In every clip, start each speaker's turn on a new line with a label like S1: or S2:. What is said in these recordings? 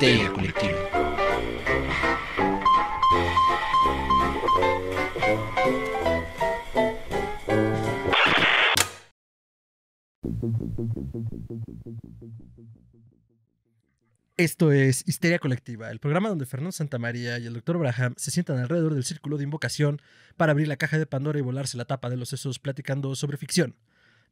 S1: histeria colectiva.
S2: Esto es Histeria Colectiva, el programa donde Fernando Santamaría y el Dr. Braham se sientan alrededor del círculo de invocación para abrir la caja de Pandora y volarse la tapa de los sesos platicando sobre ficción,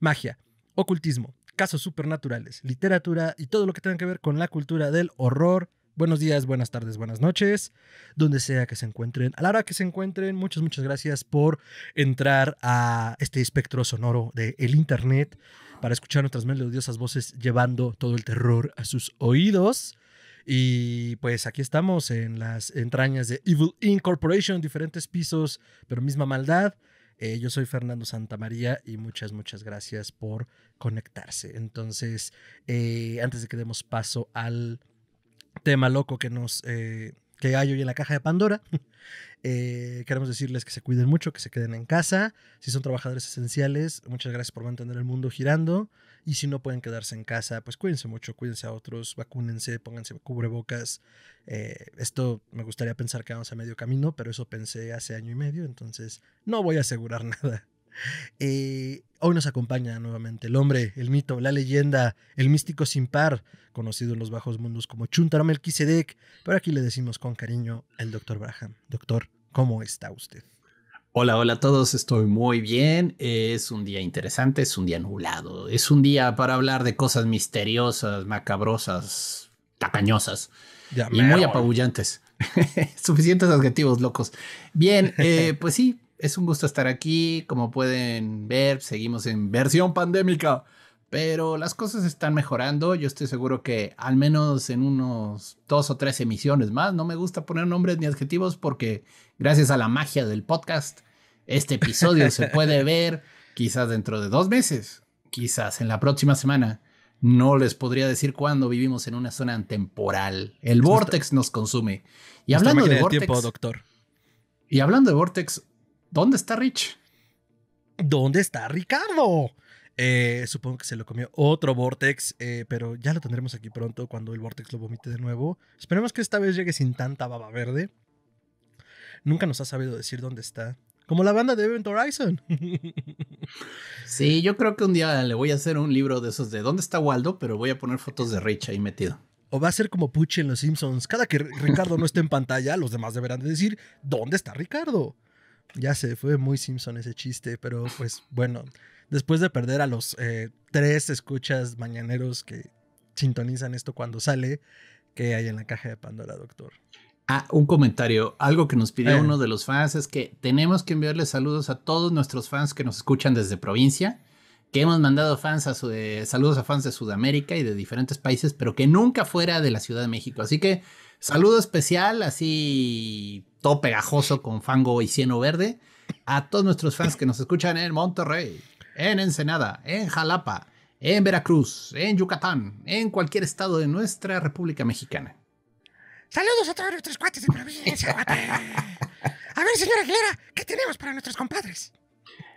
S2: magia, ocultismo, casos supernaturales, literatura y todo lo que tenga que ver con la cultura del horror. Buenos días, buenas tardes, buenas noches, donde sea que se encuentren. A la hora que se encuentren, muchas, muchas gracias por entrar a este espectro sonoro del el Internet para escuchar nuestras melodiosas voces llevando todo el terror a sus oídos. Y pues aquí estamos en las entrañas de Evil Incorporation, diferentes pisos, pero misma maldad. Eh, yo soy Fernando Santamaría y muchas, muchas gracias por conectarse. Entonces, eh, antes de que demos paso al tema loco que nos... Eh, que hay hoy en la caja de Pandora. queremos decirles que se cuiden mucho, que se queden en casa. Si son trabajadores esenciales, muchas gracias por mantener el mundo girando. Y si no pueden quedarse en casa, pues cuídense mucho, cuídense a otros, vacúnense, pónganse cubrebocas. Eh, esto me gustaría pensar que vamos a medio camino, pero eso pensé hace año y medio, entonces no voy a asegurar nada. Eh, hoy nos acompaña nuevamente el hombre, el mito, la leyenda, el místico sin par, conocido en los bajos mundos como Chuntaramelquisedec. pero aquí le decimos con cariño el doctor Braham. Doctor, ¿cómo está usted?
S1: Hola, hola a todos, estoy muy bien. Es un día interesante, es un día nublado, es un día para hablar de cosas misteriosas, macabrosas, tacañosas y muy apabullantes. Suficientes adjetivos locos. Bien, eh, pues sí, es un gusto estar aquí. Como pueden ver, seguimos en versión pandémica. Pero las cosas están mejorando. Yo estoy seguro que al menos en unos dos o tres emisiones más. No me gusta poner nombres ni adjetivos porque gracias a la magia del podcast, este episodio se puede ver quizás dentro de dos meses, quizás en la próxima semana. No les podría decir cuándo vivimos en una zona temporal. El vortex nos consume. Y hablando de vortex, Y hablando de vortex, ¿dónde está
S2: Rich? ¿Dónde está Ricardo? Eh, supongo que se lo comió otro Vortex, eh, pero ya lo tendremos aquí pronto cuando el Vortex lo vomite de nuevo. Esperemos que esta vez llegue sin tanta baba verde. Nunca nos ha sabido decir dónde está. Como la banda de Event Horizon.
S1: Sí, yo creo que un día le voy a hacer un libro de esos de dónde está Waldo, pero voy a poner fotos de Rich ahí metido. O va a ser como Pucci en Los Simpsons. Cada que
S2: Ricardo no esté en pantalla, los demás deberán decir, ¿dónde está Ricardo? Ya sé, fue muy Simpson ese chiste, pero pues bueno después de perder a los eh, tres escuchas mañaneros que sintonizan esto cuando sale, ¿qué hay en la caja de Pandora, doctor?
S1: Ah, un comentario. Algo que nos pidió eh. uno de los fans es que tenemos que enviarle saludos a todos nuestros fans que nos escuchan desde provincia, que hemos mandado fans a eh, saludos a fans de Sudamérica y de diferentes países, pero que nunca fuera de la Ciudad de México. Así que saludo especial, así todo pegajoso con fango y cieno verde, a todos nuestros fans que nos escuchan en Monterrey en Ensenada, en Jalapa, en Veracruz, en Yucatán, en cualquier estado de nuestra República Mexicana. Saludos a todos nuestros cuates de provincia, A ver, señora Aguilera, ¿qué tenemos para nuestros compadres?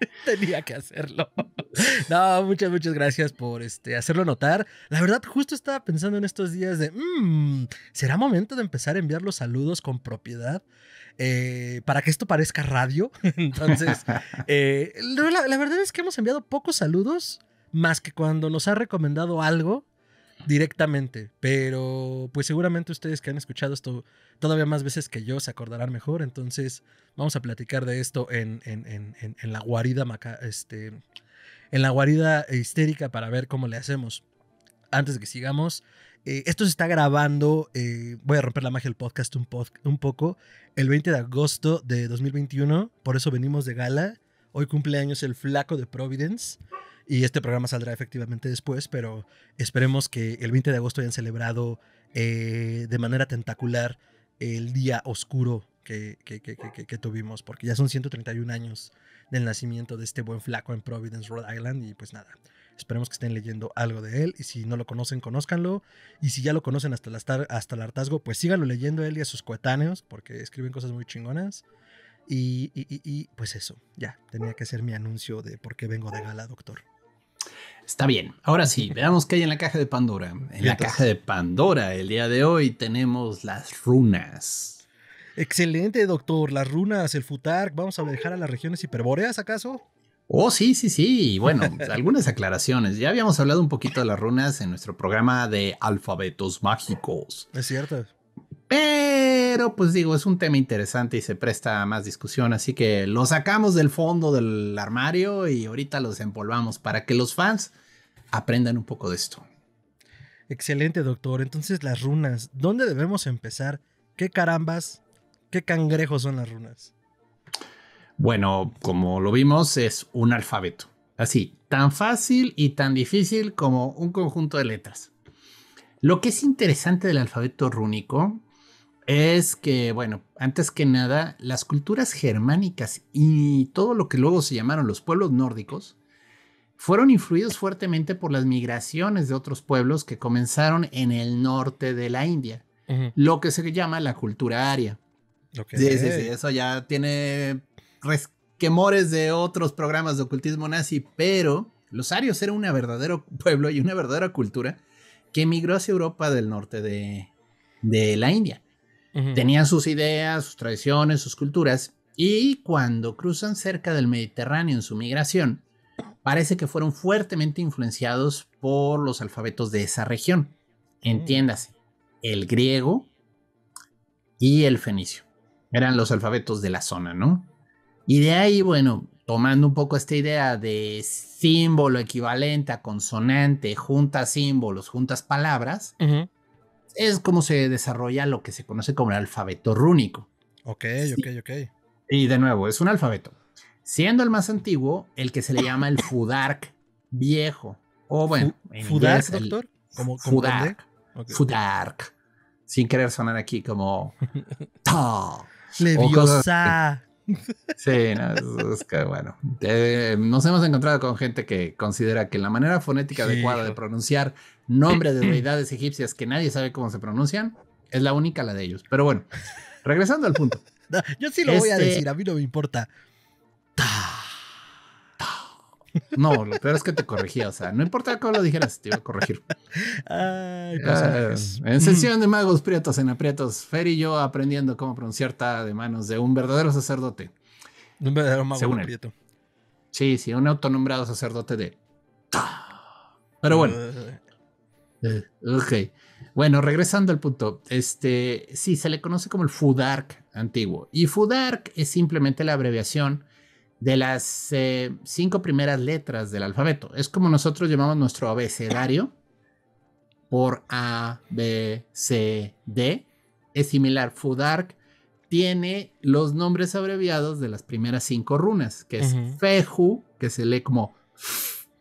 S2: Tenía que hacerlo. No, muchas, muchas gracias por este, hacerlo notar. La verdad, justo estaba pensando en estos días de, mm, ¿será momento de empezar a enviar los saludos con propiedad? Eh, para que esto parezca radio. Entonces, eh, la, verdad es que hemos enviado pocos saludos, más que cuando nos ha recomendado algo directamente. Pero pues seguramente ustedes que han escuchado esto todavía más veces que yo se acordarán mejor. Entonces vamos a platicar de esto en, en, la guarida este, en la guarida histérica para ver cómo le hacemos. Antes de que sigamos, eh, esto se está grabando, eh, voy a romper la magia del podcast un, un poco, el 20 de agosto de 2021, por eso venimos de gala. Hoy cumpleaños el flaco de Providence. Y este programa saldrá efectivamente después, pero esperemos que el 20 de agosto hayan celebrado eh, de manera tentacular el día oscuro que, tuvimos, porque ya son 131 años del nacimiento de este buen flaco en Providence, Rhode Island, y pues nada, esperemos que estén leyendo algo de él, y si no lo conocen, conózcanlo, y si ya lo conocen hasta, hasta el hartazgo, pues síganlo leyendo él y a sus coetáneos, porque escriben cosas muy chingonas, y pues eso, ya, tenía que ser mi anuncio de por qué vengo de gala, doctor.
S1: Está bien, ahora sí, veamos qué hay en la caja de Pandora. En la caja de Pandora, el día de hoy tenemos las runas.
S2: Excelente, doctor. Las runas, el futar. ¿vamos a dejar a las regiones hiperbóreas
S1: acaso? Oh, sí, sí, sí. Bueno, pues, algunas aclaraciones. Ya habíamos hablado un poquito de las runas en nuestro programa de alfabetos mágicos. Es cierto. Pero pero pues digo, es un tema interesante y se presta a más discusión, así que lo sacamos del fondo del armario y ahorita los empolvamos para que los fans aprendan un poco de esto.
S2: Excelente, doctor. Entonces, las runas, ¿dónde debemos empezar? ¿Qué carambas, qué cangrejos son las runas?
S1: Bueno, como lo vimos, es un alfabeto. Así, tan fácil y tan difícil como un conjunto de letras. Lo que es interesante del alfabeto rúnico es que, bueno, antes que nada, las culturas germánicas y todo lo que luego se llamaron los pueblos nórdicos fueron influidos fuertemente por las migraciones de otros pueblos que comenzaron en el norte de la India, lo que se llama la cultura aria. Sí, sí, sí, eso ya tiene resquemores de otros programas de ocultismo nazi, pero los arios eran un verdadero pueblo y una verdadera cultura que emigró hacia Europa del norte de la India. Tenían sus ideas, sus tradiciones, sus culturas, y cuando cruzan cerca del Mediterráneo en su migración, parece que fueron fuertemente influenciados por los alfabetos de esa región. Mm. Entiéndase, el griego y el fenicio. Eran los alfabetos de la zona, ¿no? Y de ahí, bueno, tomando un poco esta idea de símbolo equivalente a consonante, juntas símbolos, juntas palabras, es como se desarrolla lo que se conoce como el alfabeto rúnico. Ok, ok, ok. Y de nuevo, es un alfabeto. Siendo el más antiguo, el que se le llama el Fudark viejo. O bueno, en ¿Fudark, doctor? fudark. Fudark. Sin querer sonar aquí como. Leviosa. Sí, es que, bueno, eh, nos hemos encontrado con gente que considera que la manera fonética adecuada de pronunciar nombres de deidades egipcias que nadie sabe cómo se pronuncian es la única la de ellos. Pero bueno, regresando al punto. yo sí lo voy a este decir, a
S2: mí no me importa.
S1: No, lo peor es que te corregía, o sea, no importa cómo lo dijeras, te iba a corregir. Pues, en mm. sesión de magos prietos en aprietos, Fer y yo aprendiendo cómo pronunciar ta de manos de un verdadero sacerdote. Un verdadero mago prieto. Sí, sí, un autonombrado sacerdote de Pero bueno. Eh. ok. Bueno, regresando al punto, este, sí, se le conoce como el Fudark antiguo. Y Fudark es simplemente la abreviación de las eh, cinco primeras letras del alfabeto. Es como nosotros llamamos nuestro abecedario por A, B, C, D. Es similar. Fudark tiene los nombres abreviados de las primeras cinco runas, que es Fehu, Feju, que se lee como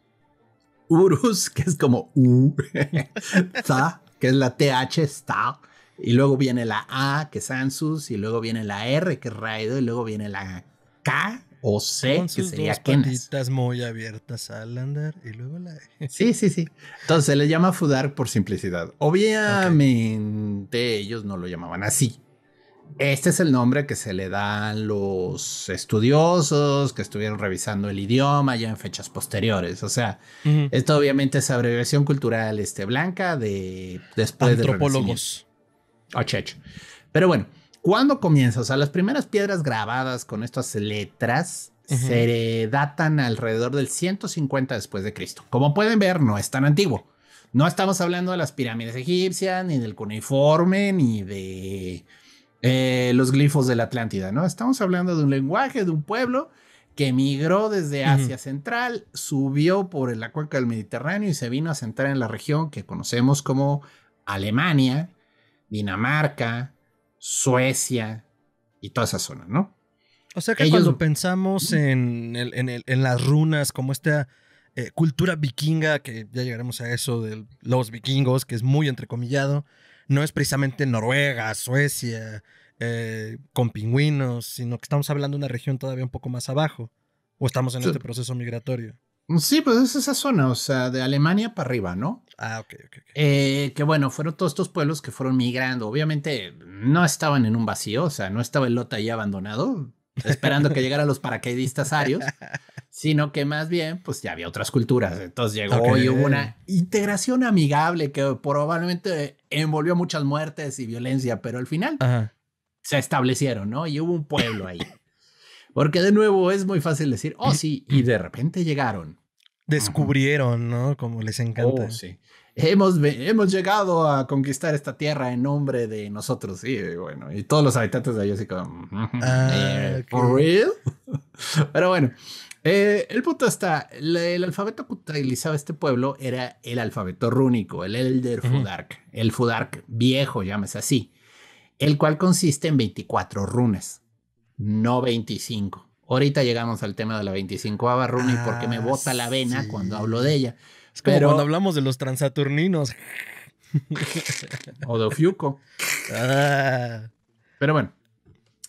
S1: Urus, que es como U, Ta, que es la TH, ta y luego viene la A, que es Ansus, y luego viene la R, que es Raido, y luego viene la K, o C, que sería
S2: dos muy abiertas al andar y luego la
S1: Sí, sí, sí. Entonces le llama Fudar por simplicidad. Obviamente ellos no lo llamaban así. Este es el nombre que se le dan los estudiosos que estuvieron revisando el idioma ya en fechas posteriores. O sea, esto obviamente es abreviación cultural este, blanca de después de... Antropólogos. Ah, Pero bueno, ¿Cuándo comienza? O sea, las primeras piedras grabadas con estas letras se datan alrededor del 150 después de Cristo. Como pueden ver, no es tan antiguo. No estamos hablando de las pirámides egipcias, ni del cuneiforme, ni de eh, los glifos de la Atlántida, ¿no? Estamos hablando de un lenguaje, de un pueblo que emigró desde Asia Central, subió por la cuenca del Mediterráneo y se vino a centrar en la región que conocemos como Alemania, Dinamarca, Suecia y toda esa zona, ¿no?
S2: O sea que cuando pensamos en, las runas, como esta eh, cultura vikinga, que ya llegaremos a eso de los vikingos, que es muy entrecomillado, no es precisamente Noruega, Suecia, eh, con pingüinos, sino que estamos hablando de una región todavía un poco más abajo,
S1: o estamos en este proceso migratorio. Sí, pues es esa zona, o sea, de Alemania para arriba, ¿no? Ah, ok, ok. okay. Eh, que bueno, fueron todos estos pueblos que fueron migrando. Obviamente no estaban en un vacío, o sea, no estaba el lote ahí abandonado, esperando que llegaran los paracaidistas arios, sino que más bien, pues ya había otras culturas. Entonces llegó y hubo una integración amigable que probablemente envolvió muchas muertes y violencia, pero al final se establecieron, ¿no? Y hubo un pueblo ahí. Porque de nuevo es muy fácil decir, oh sí, y de repente llegaron descubrieron, ¿no? Como les encanta. Oh, sí. Hemos, llegado a conquistar esta tierra en nombre de nosotros. Sí, bueno, y todos los habitantes de allí así como... Ah, eh, real? Pero bueno, eh, el punto está, el alfabeto que utilizaba este pueblo era el alfabeto rúnico, el Elder Fudark, el Fudark viejo, llámese así, el cual consiste en 24 runes. no 25. Ahorita llegamos al tema de la 25ava Runi porque me ah, bota la vena cuando hablo de ella. Es como Pero, cuando hablamos de los transaturninos. o de Ofiuco. Ah. Pero bueno,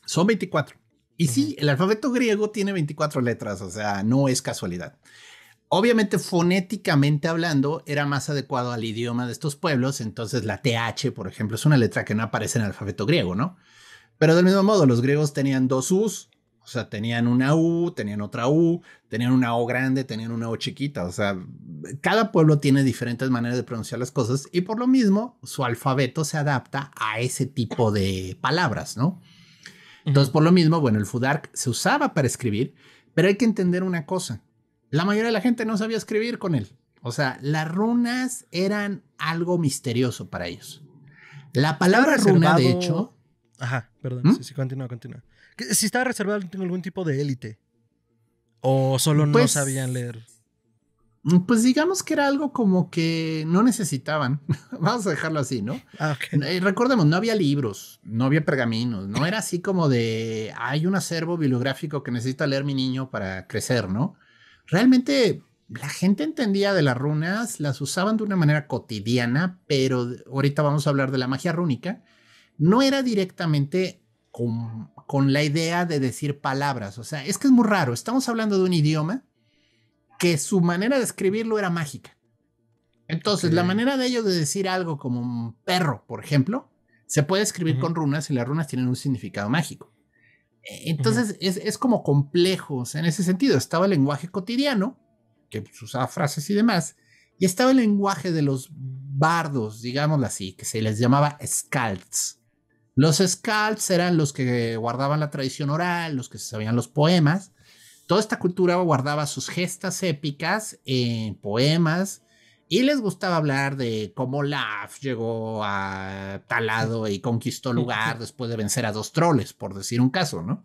S1: son 24. Y sí, el alfabeto griego tiene 24 letras, o sea, no es casualidad. Obviamente, fonéticamente hablando, era más adecuado al idioma de estos pueblos, entonces la TH, por ejemplo, es una letra que no aparece en el alfabeto griego, ¿no? Pero del mismo modo, los griegos tenían dos U's, o sea, tenían una U, tenían otra U, tenían una O grande, tenían una O chiquita. O sea, cada pueblo tiene diferentes maneras de pronunciar las cosas y por lo mismo su alfabeto se adapta a ese tipo de palabras, ¿no? Entonces, por lo mismo, bueno, el Fudark se usaba para escribir, pero hay que entender una cosa. La mayoría de la gente no sabía escribir con él. O sea, las runas eran algo misterioso para ellos. La palabra runa, de hecho... Ajá, perdón, ¿Mm? sí, sí, continúa, continúa.
S2: Si estaba reservado en algún tipo de élite. O solo
S1: no pues, sabían leer. Pues digamos que era algo como que no necesitaban. Vamos a dejarlo así, ¿no? Ah, eh, recordemos, no había libros, no había pergaminos, no era así como de hay un acervo bibliográfico que necesita leer mi niño para crecer, ¿no? Realmente la gente entendía de las runas, las usaban de una manera cotidiana, pero ahorita vamos a hablar de la magia rúnica. No era directamente como con la idea de decir palabras. O sea, es que es muy raro. Estamos hablando de un idioma que su manera de escribirlo era mágica. Entonces, la manera de ellos de decir algo como un perro, por ejemplo, se puede escribir con runas y las runas tienen un significado mágico. E, entonces, es, como complejos en ese sentido, estaba el lenguaje cotidiano, que pues, usaba frases y demás, y estaba el lenguaje de los bardos, digámoslo así, que se les llamaba skalds. Los skalds eran los que guardaban la tradición oral, los que sabían los poemas. Toda esta cultura guardaba sus gestas épicas en poemas y les gustaba hablar de cómo Laf llegó a Talado y conquistó lugar después de vencer a dos troles, por decir un caso, ¿no?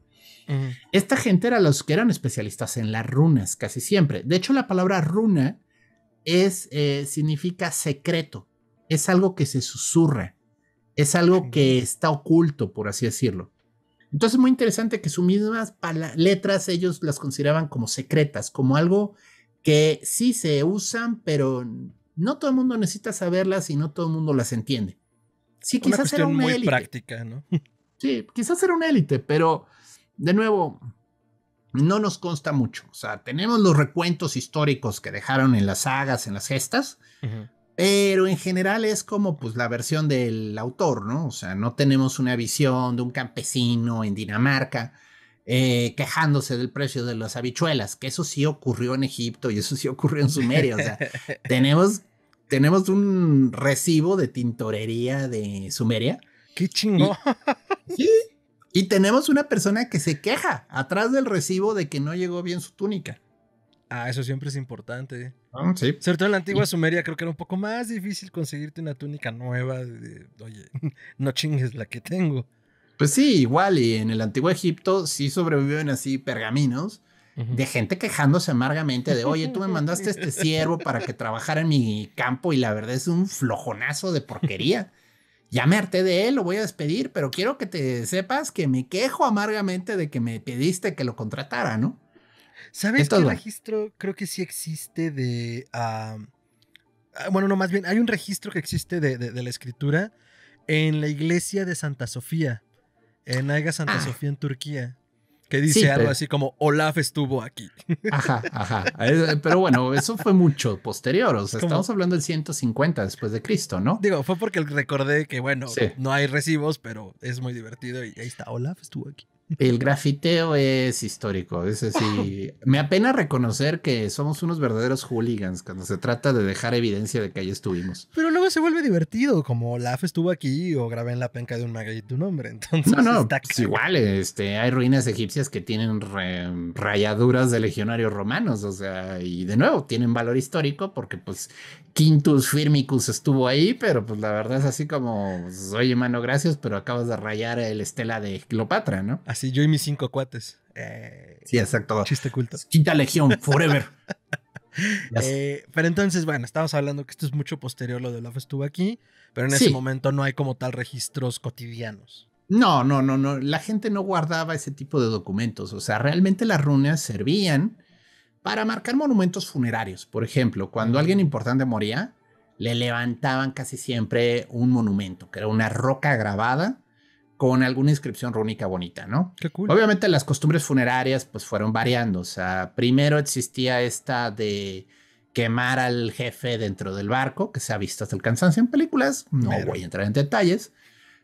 S1: Esta gente era los que eran especialistas en las runas, casi siempre. De hecho, la palabra runa es, eh, significa secreto, es algo que se susurra. Es algo que está oculto, por así decirlo. Entonces, muy interesante que sus mismas letras ellos las consideraban como secretas, como algo que sí se usan, pero no todo el mundo necesita saberlas y no todo el mundo las entiende. Sí, quizás una era una élite.
S2: práctica, ¿no?
S1: Sí, quizás era una élite, pero de nuevo, no nos consta mucho. O sea, tenemos los recuentos históricos que dejaron en las sagas, en las gestas, pero en general es como pues la versión del autor, ¿no? O sea, no tenemos una visión de un campesino en Dinamarca eh, quejándose del precio de las habichuelas, que eso sí ocurrió en Egipto y eso sí ocurrió en Sumeria. O sea, tenemos, tenemos un recibo de tintorería de Sumeria. ¡Qué chingón! y tenemos una persona que se queja atrás del recibo de que no llegó bien su túnica.
S2: Ah, eso siempre es importante. Ah, sí. Sobre todo en la antigua
S1: Sumeria creo que era un poco más
S2: difícil conseguirte una túnica nueva. oye,
S1: no chingues la que tengo. Pues sí, igual, y en el antiguo Egipto sí sobreviven así pergaminos de gente quejándose amargamente de, oye, tú me mandaste este siervo para que trabajara en mi campo y la verdad es un flojonazo de porquería. Ya me harté de él, lo voy a despedir, pero quiero que te sepas que me quejo amargamente de que me pediste que lo contratara, ¿no? ¿Sabes qué
S2: registro creo que sí existe de... Ah, ah, bueno, no, más bien, hay un registro que existe de, la escritura en la iglesia de Santa Sofía, en Aiga Santa ah. Sofía en Turquía.
S1: Que dice algo así
S2: como Olaf estuvo aquí. Ajá,
S1: ajá. Pero bueno, eso fue mucho posterior. O sea, estamos hablando del 150 después de Cristo, ¿no? Digo, fue porque recordé que, bueno, no hay recibos, pero es
S2: muy divertido y ahí está, Olaf estuvo aquí.
S1: El grafiteo es histórico, es así. Me apena reconocer que somos unos verdaderos hooligans cuando se trata de dejar evidencia de que ahí estuvimos.
S2: Pero luego se vuelve divertido, como Laf estuvo aquí o grabé en la penca de un magallito tu nombre.
S1: Entonces, no, no, pues igual, este, hay ruinas egipcias que tienen rayaduras de legionarios romanos, o sea, y de nuevo tienen valor histórico porque, pues, Quintus Firmicus estuvo ahí, pero pues la verdad es así como, Soy pues, oye, mano, gracias, pero acabas de rayar el estela de Cleopatra, ¿no? Sí, yo y mis cinco cuates.
S2: Eh, sí, exacto.
S1: Chiste culto. Quinta Legión, forever.
S2: Eh, pero entonces, bueno, estamos hablando que esto es mucho posterior lo de Love estuvo aquí, pero en ese momento no hay como tal registros cotidianos.
S1: No, no, no, no. La gente no guardaba ese tipo de documentos. O sea, realmente las runas servían para marcar monumentos funerarios. Por ejemplo, cuando alguien importante moría, le levantaban casi siempre un monumento, que era una roca grabada con alguna inscripción rúnica bonita, ¿no? Qué cool. Obviamente las costumbres funerarias pues fueron variando, o sea, primero existía esta de quemar al jefe dentro del barco, que se ha visto hasta el cansancio en películas, no voy a entrar en detalles,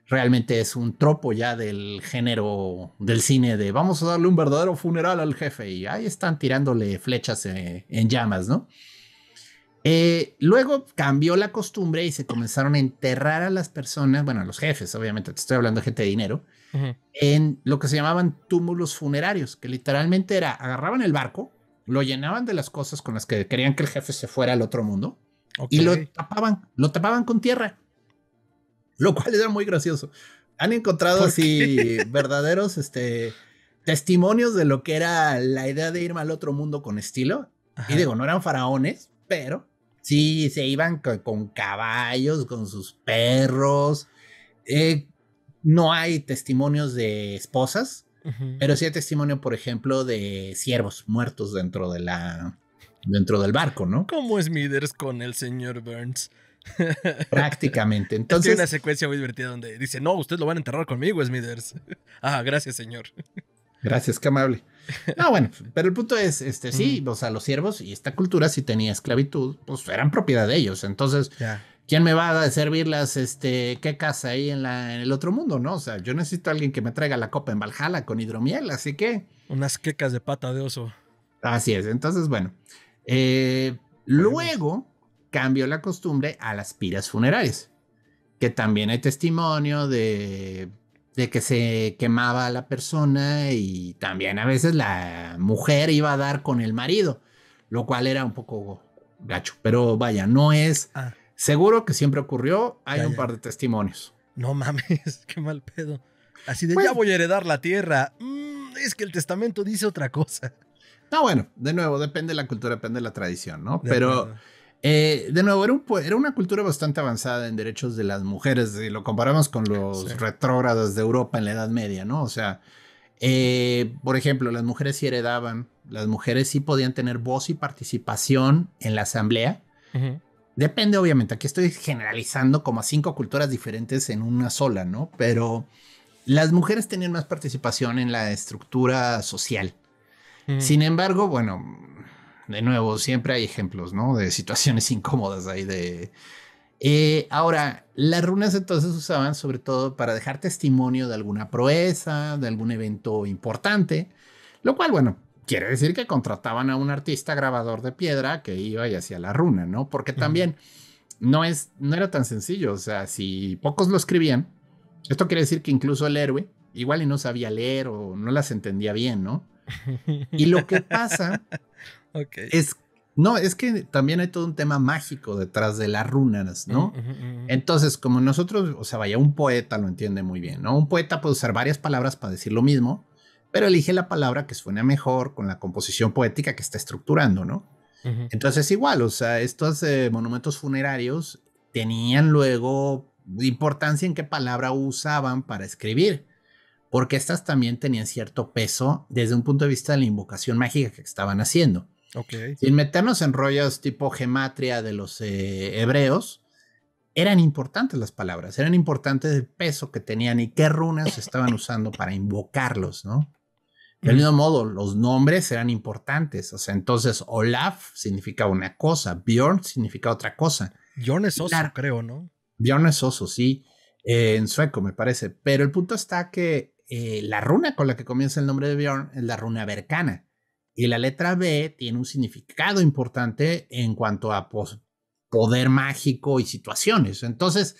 S1: realmente es un tropo ya del género del cine de vamos a darle un verdadero funeral al jefe y ahí están tirándole flechas eh, en llamas, ¿no? Eh, luego cambió la costumbre y se comenzaron a enterrar a las personas, bueno, a los jefes, obviamente, te estoy hablando de gente de dinero, en lo que se llamaban túmulos funerarios, que literalmente era, agarraban el barco, lo llenaban de las cosas con las que querían que el jefe se fuera al otro mundo y lo tapaban, lo tapaban con tierra, lo cual era muy gracioso. Han encontrado así verdaderos este, testimonios de lo que era la idea de irme al otro mundo con estilo. Y digo, no eran faraones, pero Sí, se iban con, caballos, con sus perros. Eh, no hay testimonios de esposas, pero sí hay testimonio, por ejemplo, de siervos muertos dentro de la dentro del barco, ¿no? Como Miders con el señor Burns. Prácticamente. Entonces. Tiene una
S2: secuencia muy divertida donde dice: No, ustedes lo van a enterrar conmigo, Smithers. ah, gracias, señor.
S1: Gracias, qué amable. No, bueno, pero el punto es, este, sí, o sea, los siervos y esta cultura si tenía esclavitud, pues eran propiedad de ellos. Entonces, ¿quién me va a servir las, este, qué casa ahí en, la, en el otro mundo, no? O sea, yo necesito a alguien que me traiga la copa en Valhalla con hidromiel, así que... Unas quecas de pata de oso. Así es, entonces, bueno. Eh, pues. luego cambió la costumbre a las piras funerarias, que también hay testimonio de de que se quemaba la persona y también a veces la mujer iba a dar con el marido, lo cual era un poco gacho, pero vaya, no es ah. seguro que siempre ocurrió, hay un par de testimonios.
S2: No mames, qué mal pedo. Así de ya pues voy
S1: a heredar la tierra. Mm, es que el testamento dice otra cosa. No, bueno, de nuevo, depende de la cultura, depende de la tradición, ¿no? pero eh, de nuevo, era, una cultura bastante avanzada en derechos de las mujeres, si lo comparamos con los retrógrados de Europa en la Edad Media, ¿no? O sea, eh, por ejemplo, las mujeres sí heredaban, las mujeres sí podían tener voz y participación en la asamblea. Depende, obviamente, aquí estoy generalizando como cinco culturas diferentes en una sola, ¿no? Pero las mujeres tenían más participación en la estructura social. Sin embargo, bueno, de nuevo, siempre hay ejemplos, ¿no? De situaciones incómodas ahí de... Eh, ahora, las runas entonces usaban sobre todo para dejar testimonio de alguna proeza, de algún evento importante, lo cual, bueno, quiere decir que contrataban a un artista grabador de piedra que iba y hacía la runa, ¿no? Porque también no, es, no era tan sencillo, o sea, si pocos lo escribían, esto quiere decir que incluso el héroe igual y no sabía leer o no las entendía bien, ¿no? Y lo que pasa es, no, es que también hay todo un tema mágico detrás de las runas, ¿no? Entonces, como nosotros, o sea, vaya, un poeta lo entiende muy bien, ¿no? Un poeta puede usar varias palabras para decir lo mismo, pero elige la palabra que suene mejor con la composición poética que está estructurando, ¿no? Entonces, igual, o sea, estos eh, monumentos funerarios tenían luego importancia en qué palabra usaban para escribir, porque estas también tenían cierto peso desde un punto de vista de la invocación mágica que estaban haciendo. Sin meternos en rollos tipo gematria de los eh, hebreos, eran importantes las palabras, eran importantes el peso que tenían y qué runas estaban usando para invocarlos, ¿no? Del mismo modo, los nombres eran importantes. O sea, entonces Olaf significa una cosa, Bjorn significa otra cosa. Bjorn es oso, creo, ¿no? Bjorn es oso, sí, eh, en sueco me parece. Pero el punto está que eh, la runa con la que comienza el nombre de Bjorn es la runa vercana. Y la letra B tiene un significado importante en cuanto a pues, poder mágico y situaciones. Entonces,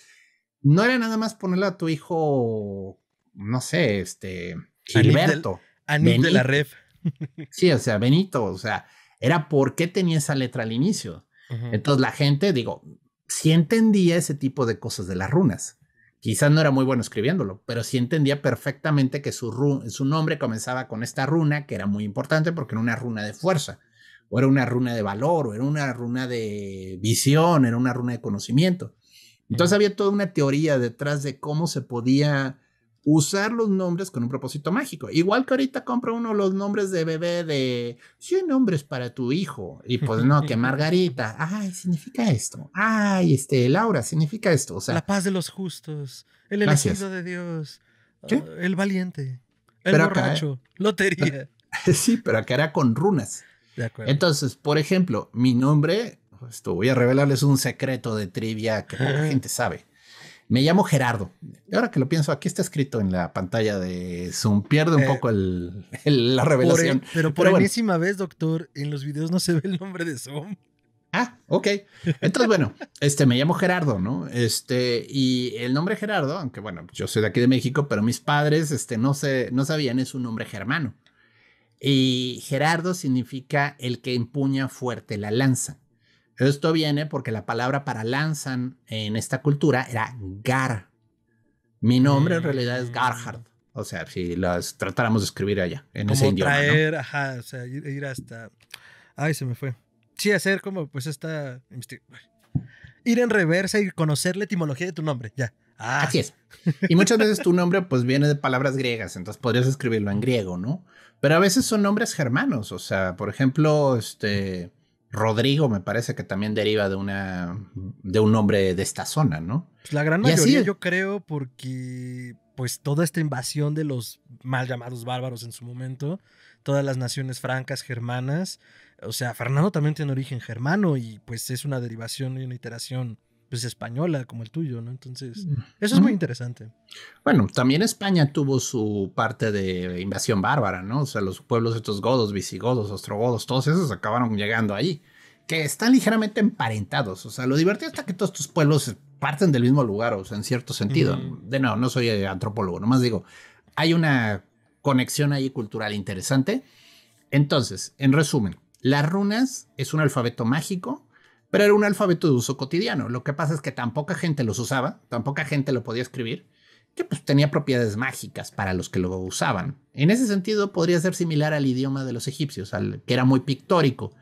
S1: no era nada más ponerle a tu hijo, no sé, este, Gilberto. Anil de la ref. sí, o sea, Benito, o sea, era por qué tenía esa letra al inicio. Entonces la gente, digo, sí entendía ese tipo de cosas de las runas. Quizás no era muy bueno escribiéndolo, pero sí entendía perfectamente que su, su nombre comenzaba con esta runa, que era muy importante porque era una runa de fuerza, o era una runa de valor, o era una runa de visión, era una runa de conocimiento. Entonces había toda una teoría detrás de cómo se podía usar los nombres con un propósito mágico. Igual que ahorita compra uno los nombres de bebé de 100 nombres para tu hijo. Y pues no, que Margarita, ay, significa esto. Ay, este, Laura, significa esto. O sea, la paz de los justos, el elegido de Dios, ah, el
S2: valiente,
S1: el pero borracho, lotería. sí, pero acá era con runas. Entonces, por ejemplo, mi nombre, pues, esto voy a revelarles un secreto de trivia que poca gente sabe. Me llamo Gerardo. Ahora que lo pienso, aquí está escrito en la pantalla de Zoom. Pierde un eh, poco la revelación. pero por pero
S2: vez, doctor, en los videos no se ve el nombre de Zoom.
S1: Ah, ok. Entonces, bueno, este, me llamo Gerardo, ¿no? Este, y el nombre Gerardo, aunque bueno, yo soy de aquí de México, pero mis padres, este, no se, no sabían, es un nombre germano. Y Gerardo significa el que empuña fuerte la lanza. Esto viene porque la palabra para Lanzan en esta cultura era Gar. Mi nombre en realidad es Garhard. Mm. O sea, si las tratáramos de escribir allá, en ese idioma. Traer,
S2: ajá, o sea, ir, hasta. Ay, se me fue. Sí, hacer como, pues, esta. Ir en reversa y
S1: conocer la etimología de tu nombre, ya. Ah. Así es. Y muchas veces tu nombre, pues, viene de palabras griegas, entonces podrías escribirlo en griego, ¿no? Pero a veces son nombres germanos, o sea, por ejemplo, este. Rodrigo me parece que también deriva de, una, de un nombre de esta zona, ¿no? Pues la gran mayoría
S2: yo creo porque pues toda esta invasión de los mal llamados bárbaros en su momento, todas las naciones francas germanas, o sea, Fernando también tiene origen germano y pues es una derivación y una iteración pues española como el tuyo, ¿no? Entonces, eso es muy interesante.
S1: Bueno, también España tuvo su parte de invasión bárbara, ¿no? O sea, los pueblos estos godos, visigodos, ostrogodos, todos esos acabaron llegando ahí, que están ligeramente emparentados. O sea, lo divertido está que todos estos pueblos parten del mismo lugar, o sea, en cierto sentido. De nuevo, no soy eh, antropólogo, nomás digo, hay una conexión ahí cultural interesante. Entonces, en resumen, las runas es un alfabeto mágico pero era un alfabeto de uso cotidiano. Lo que pasa es que tan poca gente los usaba, tan poca gente lo podía escribir, que pues tenía propiedades mágicas para los que lo usaban. En ese sentido podría ser similar al idioma de los egipcios, al que era muy pictórico,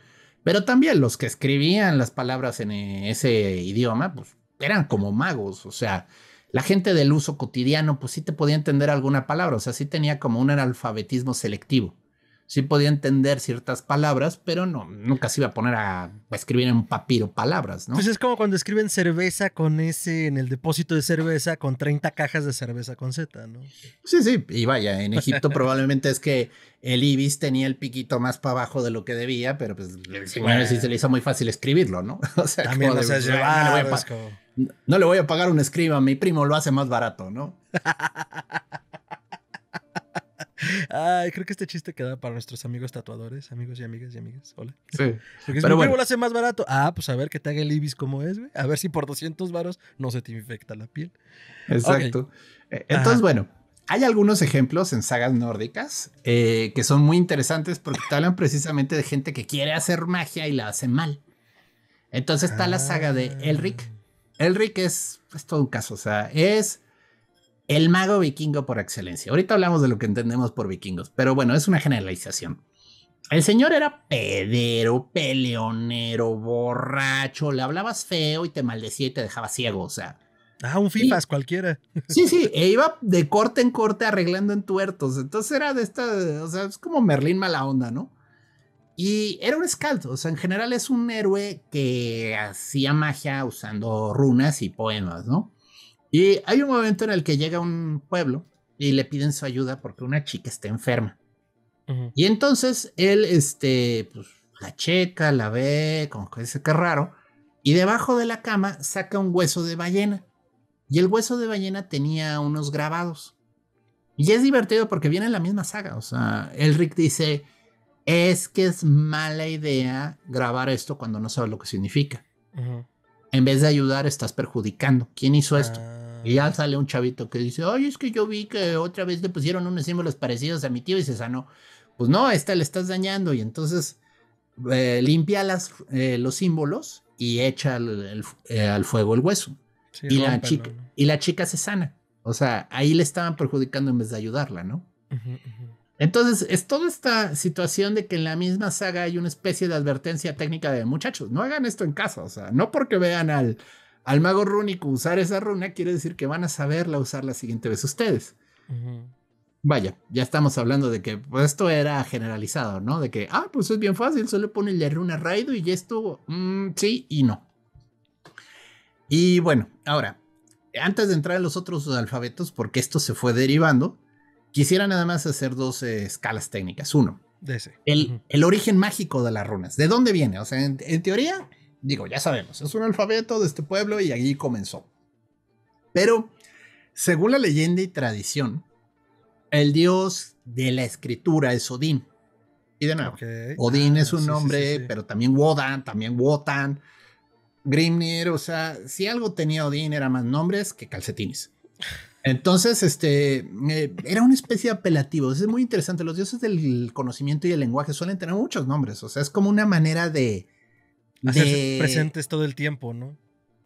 S1: pero también los que escribían las palabras en eh, ese idioma, pues eran como magos, o sea, la gente del uso cotidiano, pues sí te podía entender alguna palabra, o sea, sí tenía como un analfabetismo selectivo sí podía entender ciertas palabras, pero no, nunca se iba a poner a, escribir en un papiro palabras, ¿no? Pues es
S2: como cuando escriben cerveza con ese, en el depósito de cerveza, con 30 cajas de cerveza con Z, ¿no?
S1: Sí, sí, y vaya, en Egipto probablemente es que el ibis tenía el piquito más para abajo de lo que debía, pero pues bueno, sí se le hizo muy fácil escribirlo, ¿no? O sea, También no, le no le voy a pagar un escriba, mi primo lo hace más barato, ¿no?
S2: Ay, creo que este chiste queda para nuestros amigos tatuadores, amigos y amigas y amigas. Hola.
S1: Sí. Porque pero bueno. lo
S2: hace más barato. Ah, pues a ver que te haga el ibis como es, güey. A ver si por 200 varos no se te infecta la piel. Exacto. E, entonces, bueno,
S1: hay algunos ejemplos en sagas nórdicas eh, que son muy interesantes porque te hablan precisamente de gente que quiere hacer magia y la hace mal. Entonces está la saga de Elric. Ah. Elric es, es todo un caso, o sea, es el mago vikingo por excelencia. Ahorita hablamos de lo que entendemos por vikingos, pero bueno, es una generalización. El señor era pedero, peleonero, borracho, le hablabas feo y te maldecía y te dejaba ciego, o sea. Ah, un FIFAS cualquiera. Sí, sí, e iba de corte en corte arreglando en tuertos. Entonces era de esta, o sea, es como Merlín mala onda, ¿no? Y era un escaldo, o sea, en general es un héroe que hacía magia usando runas y poemas, ¿no? Y hay un momento en el que llega un pueblo y le piden su ayuda porque una chica está enferma. Y entonces él, este, pues, la checa, la ve, como que dice que raro, y debajo de la cama saca un hueso de ballena. Y el hueso de ballena tenía unos grabados. Y es divertido porque viene en la misma saga. O sea, Elric dice, es que es mala idea grabar esto cuando no sabes lo que significa. En vez de ayudar, estás perjudicando. ¿Quién hizo esto? Ah. Y ya sale un chavito que dice, ay, es que yo vi que otra vez le pusieron unos símbolos parecidos a mi tío y se sanó. Pues no, esta le estás dañando y entonces eh, limpia las, eh, los símbolos y echa al, eh, fuego el hueso. y, la chica, y, la chica, se sana. O sea, ahí le estaban perjudicando en vez de ayudarla, ¿no? Entonces, es toda esta situación de que en la misma saga hay una especie de advertencia técnica de muchachos, no hagan esto en casa, o sea, no porque vean al, al mago rúnico usar esa runa, quiere decir que van a saberla usar la siguiente vez ustedes. Vaya, ya estamos hablando de que pues, esto era generalizado, ¿no? De que, ah, pues es bien fácil, solo pone la runa Raido y esto, mm, sí y no. Y bueno, ahora, antes de entrar en los otros alfabetos, porque esto se fue derivando, quisiera nada más hacer dos escalas técnicas. Uno, el, el, origen mágico de las runas. ¿De dónde viene? O sea, en teoría, Digo, ya sabemos, es un alfabeto de este pueblo y allí comenzó. Pero, según la leyenda y tradición, el dios de la escritura es Odín. Y de nuevo, Odín es ah, un nombre, pero también Wodan, también Wotan, Grimnir, o sea, si algo tenía Odín era más nombres que calcetines. Entonces, este, eh, era una especie de apelativo. Es muy interesante. Los dioses del conocimiento y el lenguaje suelen tener muchos nombres. O sea, es como una manera de presentes
S2: todo el tiempo, ¿no?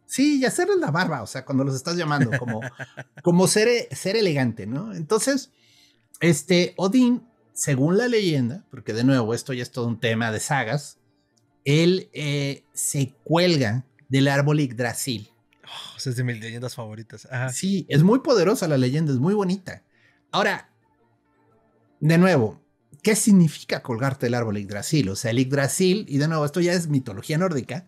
S1: Sí, y hacerles la barba, o sea, cuando los estás llamando, como, como ser, ser elegante, ¿no? Entonces, este, Odín, según la leyenda, porque de nuevo esto ya es todo un tema de sagas, él eh, se cuelga del árbol Yggdrasil. Oh, es de mis leyendas favoritas. Sí, es muy poderosa la leyenda, es muy bonita. Ahora, de nuevo, ¿Qué significa colgarte el árbol Yggdrasil? O sea, el Yggdrasil, y de nuevo, esto ya es mitología nórdica,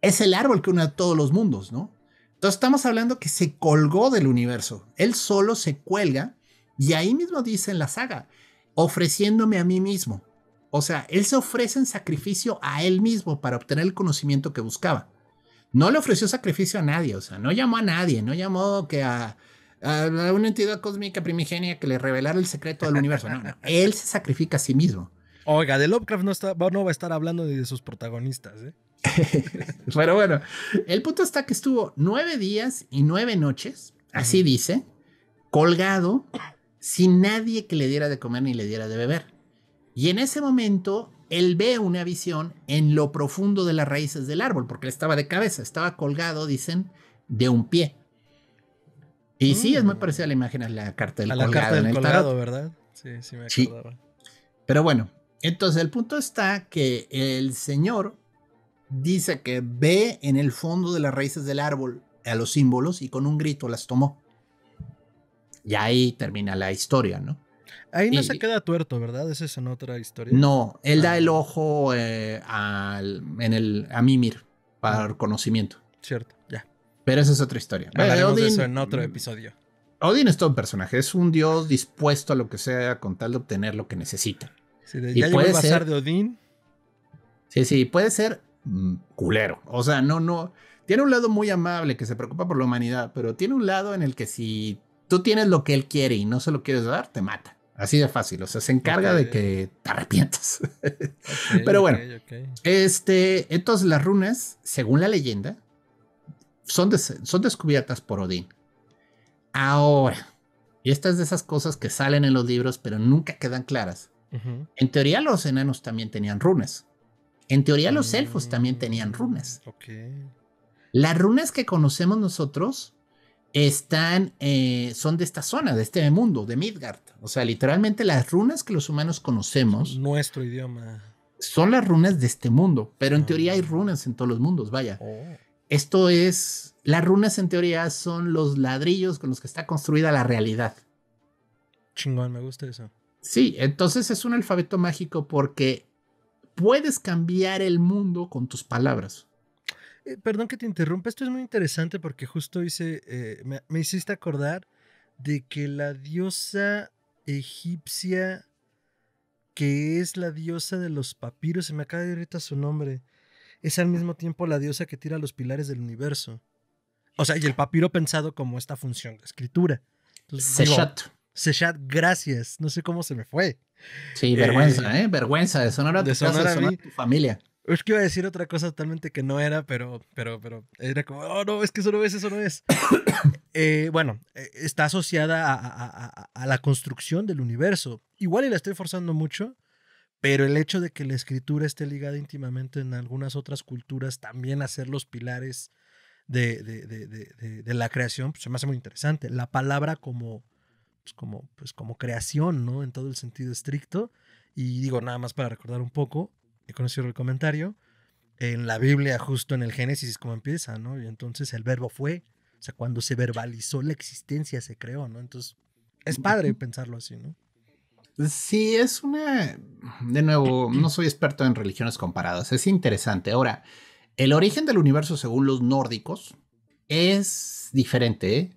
S1: es el árbol que une a todos los mundos, ¿no? Entonces estamos hablando que se colgó del universo, él solo se cuelga y ahí mismo dice en la saga, ofreciéndome a mí mismo. O sea, él se ofrece en sacrificio a él mismo para obtener el conocimiento que buscaba. No le ofreció sacrificio a nadie, o sea, no llamó a nadie, no llamó que a, a una entidad cósmica primigenia que le revelara el secreto del universo. No, él se sacrifica a sí mismo. Oiga, de Lovecraft no, no va a estar hablando
S2: de sus protagonistas.
S1: ¿eh? Pero bueno, el punto está que estuvo nueve días y nueve noches, así dice, colgado, sin nadie que le diera de comer ni le diera de beber. Y en ese momento, él ve una visión en lo profundo de las raíces del árbol, porque él estaba de cabeza, estaba colgado, dicen, de un pie. Y sí, es muy mm. parecida a la imagen a la carta del la carta del ¿verdad?
S2: Sí, sí me acordaba.
S1: Pero bueno, entonces el punto está que el señor dice que ve en el fondo de las raíces del árbol a los símbolos y con un grito las tomó. Y ahí termina la historia, ¿no?
S2: Ahí no se queda tuerto, ¿verdad? Esa es en otra historia. No, él da ah. el
S1: ojo eh, al, en el, a Mimir para conocimiento. Cierto. Pero esa es otra historia. Eh, hablaremos de eso en otro episodio. Odin es todo un personaje, es un dios dispuesto a lo que sea con tal de obtener lo que necesita. y puede ser de Odín. Sí, sí, puede ser mm, culero. O sea, no, no. Tiene un lado muy amable que se preocupa por la humanidad, pero tiene un lado en el que si tú tienes lo que él quiere y no se lo quieres dar, te mata. Así de fácil. O sea, se encarga de que te arrepientas. pero bueno, este, entonces las runas, según la leyenda, son, descubiertas por Odín. Ahora, y estas de esas cosas que salen en los libros, pero nunca quedan claras. En teoría, los enanos también tenían runas. En teoría, los mm, elfos también tenían runas. Las runas que conocemos nosotros están, eh, son de esta zona, de este mundo, de Midgard. O sea, literalmente las runas que los humanos conocemos. Nuestro idioma. Son las runas de este mundo, pero en ah. teoría hay runas en todos los mundos, vaya. Oh. Esto es, las runas en teoría son los ladrillos con los que está construida la realidad. Chingón, me gusta eso. Sí, entonces es un alfabeto mágico porque puedes cambiar el mundo con tus palabras. Eh, perdón que te interrumpa, esto es muy interesante porque justo
S2: hice, eh, me, me, hiciste acordar de que la diosa egipcia, que es la diosa de los papiros, se me acaba de ir ahorita su nombre, es al mismo tiempo la diosa que tira los pilares del universo. O sea, y el papiro pensado como esta función de escritura. Sechat. Sechat, gracias. No sé cómo se me fue.
S1: Sí, vergüenza, eh, ¿eh? Vergüenza, de a tu, a, tu familia.
S2: Es que iba a decir otra cosa totalmente que no era, pero, pero, pero era como, oh, no, es que eso no es, eso no es. Eh, bueno, eh, está asociada a, a, la construcción del universo. Igual y la estoy forzando mucho, pero el hecho de que la escritura esté ligada íntimamente en algunas otras culturas, también a los pilares de, de, de, de la creación, pues se me hace muy interesante. La palabra como, pues como, pues como creación, ¿no? En todo el sentido estricto. Y digo, nada más para recordar un poco, he conocido el comentario, en la Biblia, justo en el Génesis, es como empieza, ¿no? Y entonces el verbo fue, o sea, cuando se verbalizó la existencia, se creó, ¿no? Entonces, es padre pensarlo así, ¿no?
S1: Sí, es una... De nuevo, no soy experto en religiones comparadas, es interesante. Ahora, el origen del universo según los nórdicos es diferente.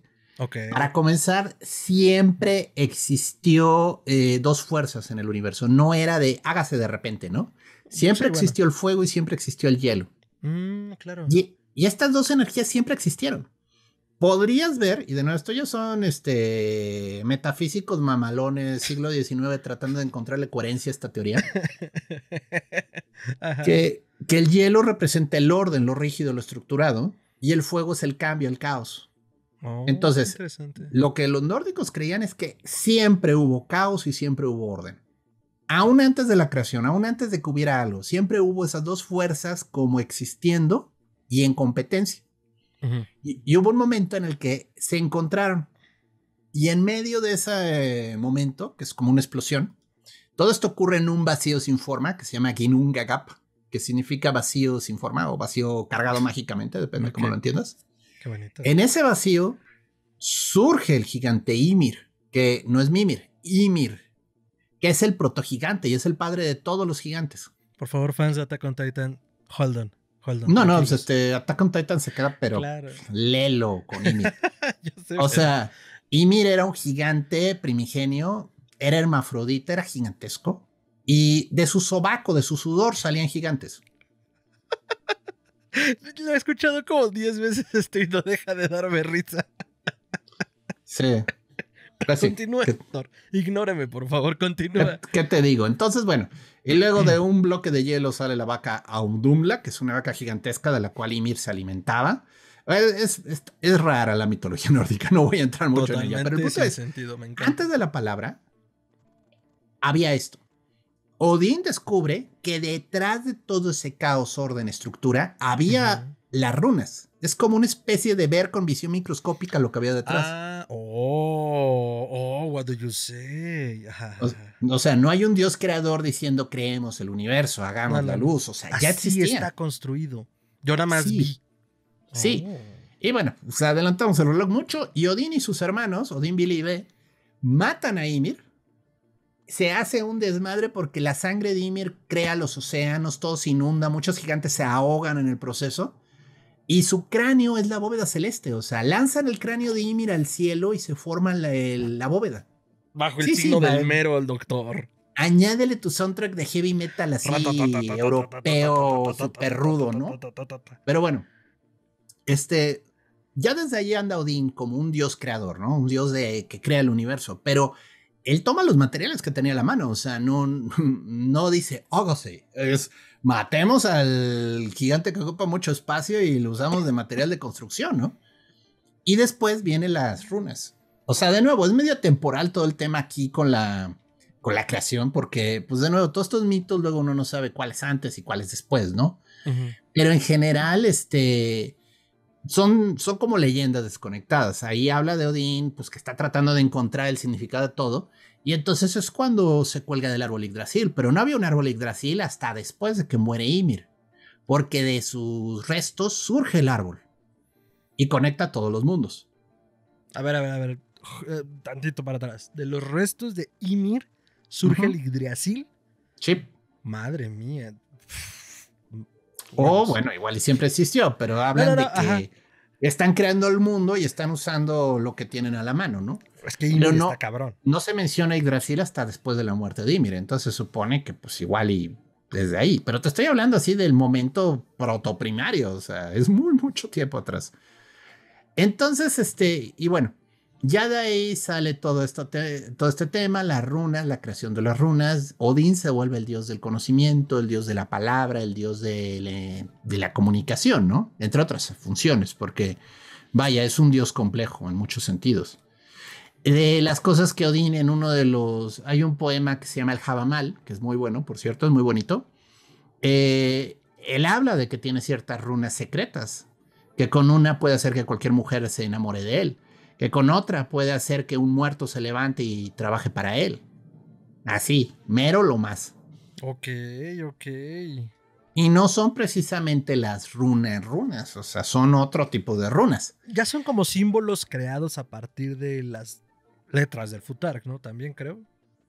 S1: Para comenzar, siempre existió eh, dos fuerzas en el universo. No era de hágase de repente, ¿no? Siempre existió el fuego y siempre existió el hielo. Mm, y estas dos energías siempre existieron podrías ver, y de nuevo, esto ya son este, metafísicos mamalones, siglo XIX, tratando de encontrarle coherencia a esta teoría, que, que, el hielo representa el orden, lo rígido, lo estructurado, y el fuego es el cambio, el caos. Oh, Entonces, lo que los nórdicos creían es que siempre hubo caos y siempre hubo orden. Aún antes de la creación, aún antes de que hubiera algo, siempre hubo esas dos fuerzas como existiendo y en competencia y, hubo un momento en el que se encontraron. Y en medio de ese eh, momento, que es como una explosión, todo esto ocurre en un vacío sin forma que se llama Ginunga que significa vacío sin forma o vacío cargado mágicamente, depende de cómo lo entiendas. En ese vacío surge el gigante Ymir, que no es Mimir, Ymir, que es el protogigante y es el padre de todos los gigantes. Por favor, fans de Attack on
S2: Titan, hold on no, no, pues,
S1: este, Attack on Titan se queda, pero lelo con Ymir. o sea, Ymir era un gigante primigenio, era hermafrodita, era gigantesco, y de su sobaco, de su sudor salían gigantes.
S2: Lo he escuchado como 10 veces esto y no deja de darme
S1: risa. sí. Continúe, continúa, ignóreme por favor, continúa. ¿Qué te digo? Entonces, bueno, y luego de un bloque de hielo sale la vaca Aumdumla, que es una vaca gigantesca de la cual Ymir se alimentaba. Eh, es, rara la mitología nórdica, no voy a entrar mucho en ella, pero el punto sentido, antes de la palabra, había esto. Odín descubre que detrás de todo ese caos, orden, estructura, había las runas. Es como una especie de ver con visión microscópica lo que había detrás. Ah, oh, oh, what do you say? o, sea, no hay un Dios creador diciendo creemos el universo, hagamos la luz. O sea, ya existía. está
S2: construido.
S1: Yo nada más vi. Sí. Oh. Y bueno, o pues, adelantamos el reloj mucho. Y Odín y sus hermanos, Odín, Billy y B, matan a Ymir. Se hace un desmadre porque la sangre de Ymir crea los océanos, todo se inunda, muchos gigantes se ahogan en el proceso. Y su cráneo es la bóveda celeste, o sea, lanzan el cráneo de Ymir al cielo y se forma la, bóveda.
S2: Bajo el signo del
S1: mero, el doctor. Añádele tu soundtrack de heavy metal así europeo, súper rudo, ¿no? Pero bueno, este, ya desde allí anda Odín como un dios creador, ¿no? Un dios de, que crea el universo, pero él toma los materiales que tenía a la mano, o sea, no, no dice, hágase, es matemos al gigante que ocupa mucho espacio y lo usamos de material de construcción, ¿no? Y después vienen las runas. O sea, de nuevo, es medio temporal todo el tema aquí con la, con la creación, porque, pues de nuevo, todos estos mitos luego uno no sabe cuáles antes y cuáles después, ¿no? Pero en general, este, son, como leyendas desconectadas. Ahí habla de Odín, pues que está tratando de encontrar el significado de todo. Y entonces es cuando se cuelga del árbol Yggdrasil. Pero no había un árbol Yggdrasil hasta después de que muere Ymir. Porque de sus restos surge el árbol. Y conecta a todos los mundos. A ver, a ver, a ver. Eh, tantito para atrás. De los restos de Ymir surge el
S2: Yggdrasil. Sí. Madre mía.
S1: O bueno, igual y siempre existió, pero hablan de que están creando el mundo y están usando lo que tienen a la mano, ¿no? Es que cabrón. No se menciona Yggdrasil hasta después de la muerte de Ymir, entonces supone que pues igual y desde ahí. Pero te estoy hablando así del momento protoprimario, o sea, es muy mucho tiempo atrás. Entonces, este, y bueno, ya de ahí sale todo, esto todo este tema, las runas, la creación de las runas. Odín se vuelve el dios del conocimiento, el dios de la palabra, el dios de, la comunicación, ¿no? Entre otras funciones, porque vaya, es un dios complejo en muchos sentidos. De las cosas que Odín en uno de los... Hay un poema que se llama El Jabamal, que es muy bueno, por cierto, es muy bonito. Eh, él habla de que tiene ciertas runas secretas, que con una puede hacer que cualquier mujer se enamore de él que con otra puede hacer que un muerto se levante y trabaje para él. Así, mero lo más. Ok, ok. Y no son precisamente las runas, runas, o sea, son otro tipo de runas. Ya son como
S2: símbolos creados a partir de las letras del Futark, ¿no? También creo.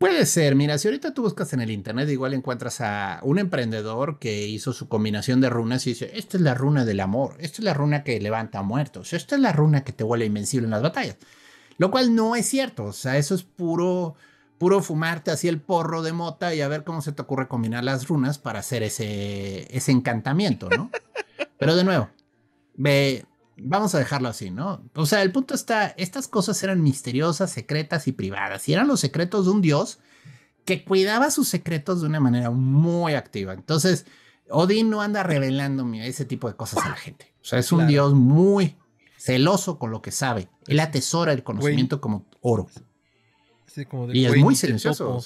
S1: Puede ser, mira, si ahorita tú buscas en el internet, igual encuentras a un emprendedor que hizo su combinación de runas y dice, esta es la runa del amor, esta es la runa que levanta muertos, esta es la runa que te vuelve invencible en las batallas. Lo cual no es cierto, o sea, eso es puro, puro fumarte así el porro de mota y a ver cómo se te ocurre combinar las runas para hacer ese, ese encantamiento, ¿no? Pero de nuevo, ve, vamos a dejarlo así, ¿no? O sea, el punto está, estas cosas eran misteriosas, secretas y privadas, y eran los secretos de un dios que cuidaba sus secretos de una manera muy activa. Entonces, Odín no anda revelando ese tipo de cosas a la gente. O sea, es un dios muy celoso con lo que sabe. Él atesora el conocimiento como oro. Sí, como de y es muy silencioso.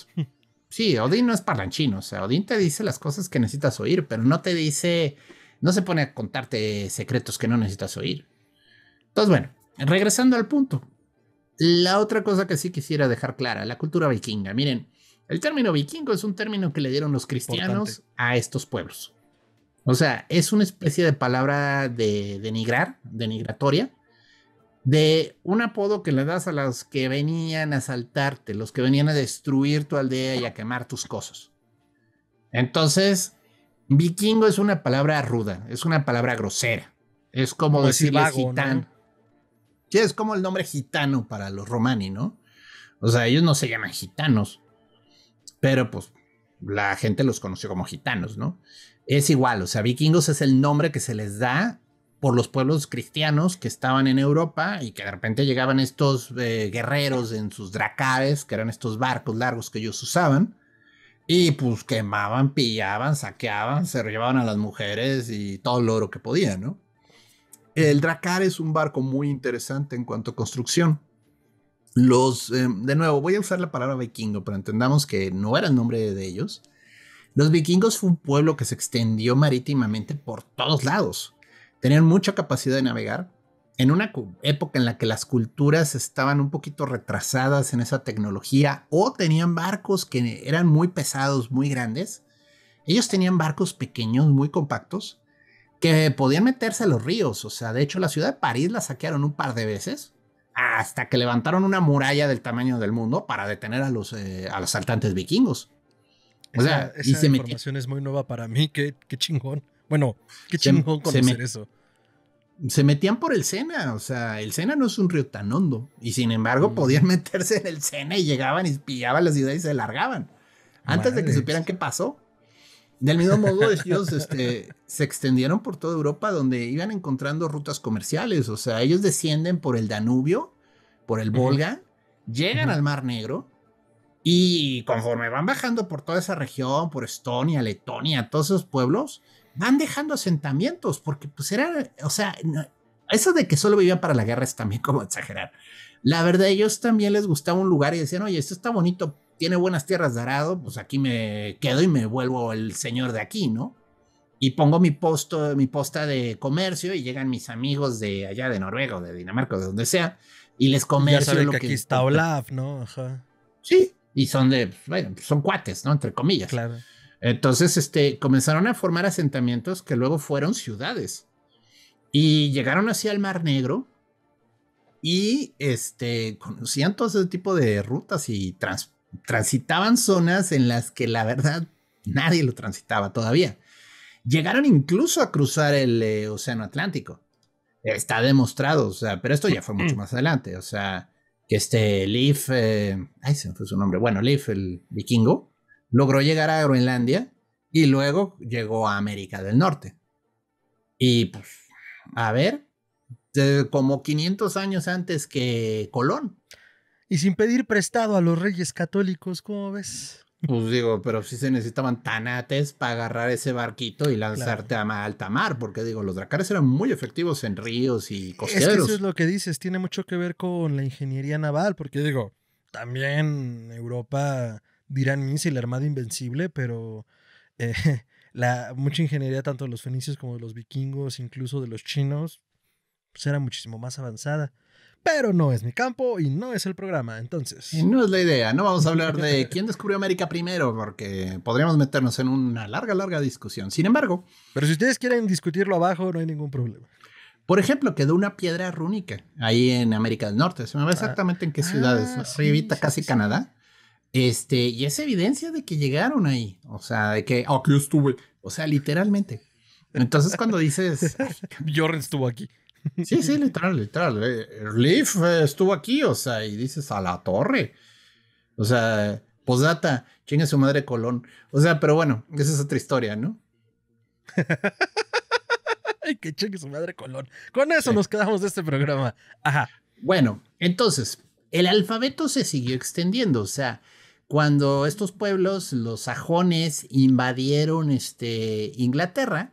S1: Sí, Odín no es parlanchino. O sea, Odín te dice las cosas que necesitas oír, pero no te dice no se pone a contarte secretos que no necesitas oír. Entonces, bueno, regresando al punto. La otra cosa que sí quisiera dejar clara, la cultura vikinga. Miren, el término vikingo es un término que le dieron los cristianos a estos pueblos. O sea, es una especie de palabra de denigrar, denigratoria, de un apodo que le das a los que venían a asaltarte, los que venían a destruir tu aldea y a quemar tus cosas. Entonces, Vikingo es una palabra ruda, es una palabra grosera. Es como, decir gitán gitano. Sí, es como el nombre gitano para los romani, ¿no? O sea, ellos no se llaman gitanos, pero pues la gente los conoció como gitanos, ¿no? Es igual, o sea, vikingos es el nombre que se les da por los pueblos cristianos que estaban en Europa y que de repente llegaban estos eh, guerreros en sus dracades, que eran estos barcos largos que ellos usaban, y pues quemaban, pillaban, saqueaban, se llevaban a las mujeres y todo el oro que podían, ¿no? El Dracar es un barco muy interesante en cuanto a construcción. Los, eh, de nuevo, voy a usar la palabra vikingo, pero entendamos que no era el nombre de ellos. Los vikingos fue un pueblo que se extendió marítimamente por todos lados. Tenían mucha capacidad de navegar, en una época en la que las culturas estaban un poquito retrasadas en esa tecnología o tenían barcos que eran muy pesados, muy grandes, ellos tenían barcos pequeños, muy compactos, que podían meterse a los ríos. O sea, de hecho la ciudad de París la saquearon un par de veces hasta que levantaron una muralla del tamaño del mundo para detener a los, eh, asaltantes vikingos. O esa, sea, información es muy nueva para mí, qué, chingón. Bueno, qué chingón conocer eso se metían por el Sena, o sea, el Sena no es un río tan hondo, y sin embargo mm. podían meterse en el Sena y llegaban y pillaban la ciudad y se largaban, antes de que supieran qué pasó. Del mismo modo, ellos este, se extendieron por toda Europa donde iban encontrando rutas comerciales, o sea, ellos descienden por el Danubio, por el Volga, llegan al Mar Negro, y conforme van bajando por toda esa región, por Estonia, Letonia, todos esos pueblos, van dejando asentamientos, porque pues era, o sea, eso de que solo vivían para la guerra es también como exagerar. La verdad, ellos también les gustaba un lugar y decían, oye, esto está bonito, tiene buenas tierras de arado, pues aquí me quedo y me vuelvo el señor de aquí, ¿no? Y pongo mi posto, mi posta de comercio y llegan mis amigos de allá de Noruega o de Dinamarca de donde sea y les comercio ya saben lo que, aquí está Olaf, ¿no? Ajá. Sí, y son de, bueno, son cuates, ¿no? Entre comillas. Claro. Entonces, este, comenzaron a formar asentamientos que luego fueron ciudades. Y llegaron hacia el Mar Negro y este, conocían todo ese tipo de rutas y transitaban zonas en las que la verdad nadie lo transitaba todavía. Llegaron incluso a cruzar el eh, Océano Atlántico. Está demostrado, o sea, pero esto ya fue mucho mm. más adelante. O sea, que este Leif, eh, ay, se me fue su nombre, bueno, Leif el vikingo, logró llegar a Groenlandia y luego llegó a América del Norte. Y pues, a ver, como 500 años antes que Colón. Y sin pedir prestado a los reyes católicos, ¿cómo ves? Pues digo, pero sí se necesitaban tanates para agarrar ese barquito y lanzarte a alta mar, porque digo, los dracares eran muy efectivos en ríos y costeros. eso es
S2: lo que dices, tiene mucho que ver con la ingeniería naval, porque digo, también Europa dirán mísil la Armada Invencible, pero eh, la, mucha ingeniería tanto de los fenicios como de los vikingos, incluso de los chinos, pues era muchísimo más avanzada. Pero no es mi campo y no es el programa, entonces. Y no es la idea, no vamos a hablar de
S1: quién descubrió América primero, porque podríamos meternos en una larga, larga discusión. Sin embargo. Pero si ustedes quieren discutirlo abajo, no hay ningún problema. Por ejemplo, quedó una piedra rúnica ahí en América del Norte. Se me va ah, exactamente en qué ah, ciudades. Ah, Rivita, casi Canadá. Este, y es evidencia de que llegaron ahí. O sea, de que aquí ah, estuve. O sea, literalmente. Entonces, cuando dices. Jorren estuvo aquí. Sí, sí, literal, literal. Eh, Leaf eh, estuvo aquí, o sea, y dices a la torre. O sea, posdata, chinga su madre Colón. O sea, pero bueno, esa es otra historia, ¿no? Ay, que chingue su madre Colón. Con eso nos quedamos de este programa. Ajá. Bueno, entonces, el alfabeto se siguió extendiendo, o sea, cuando estos pueblos, los sajones, invadieron este, Inglaterra,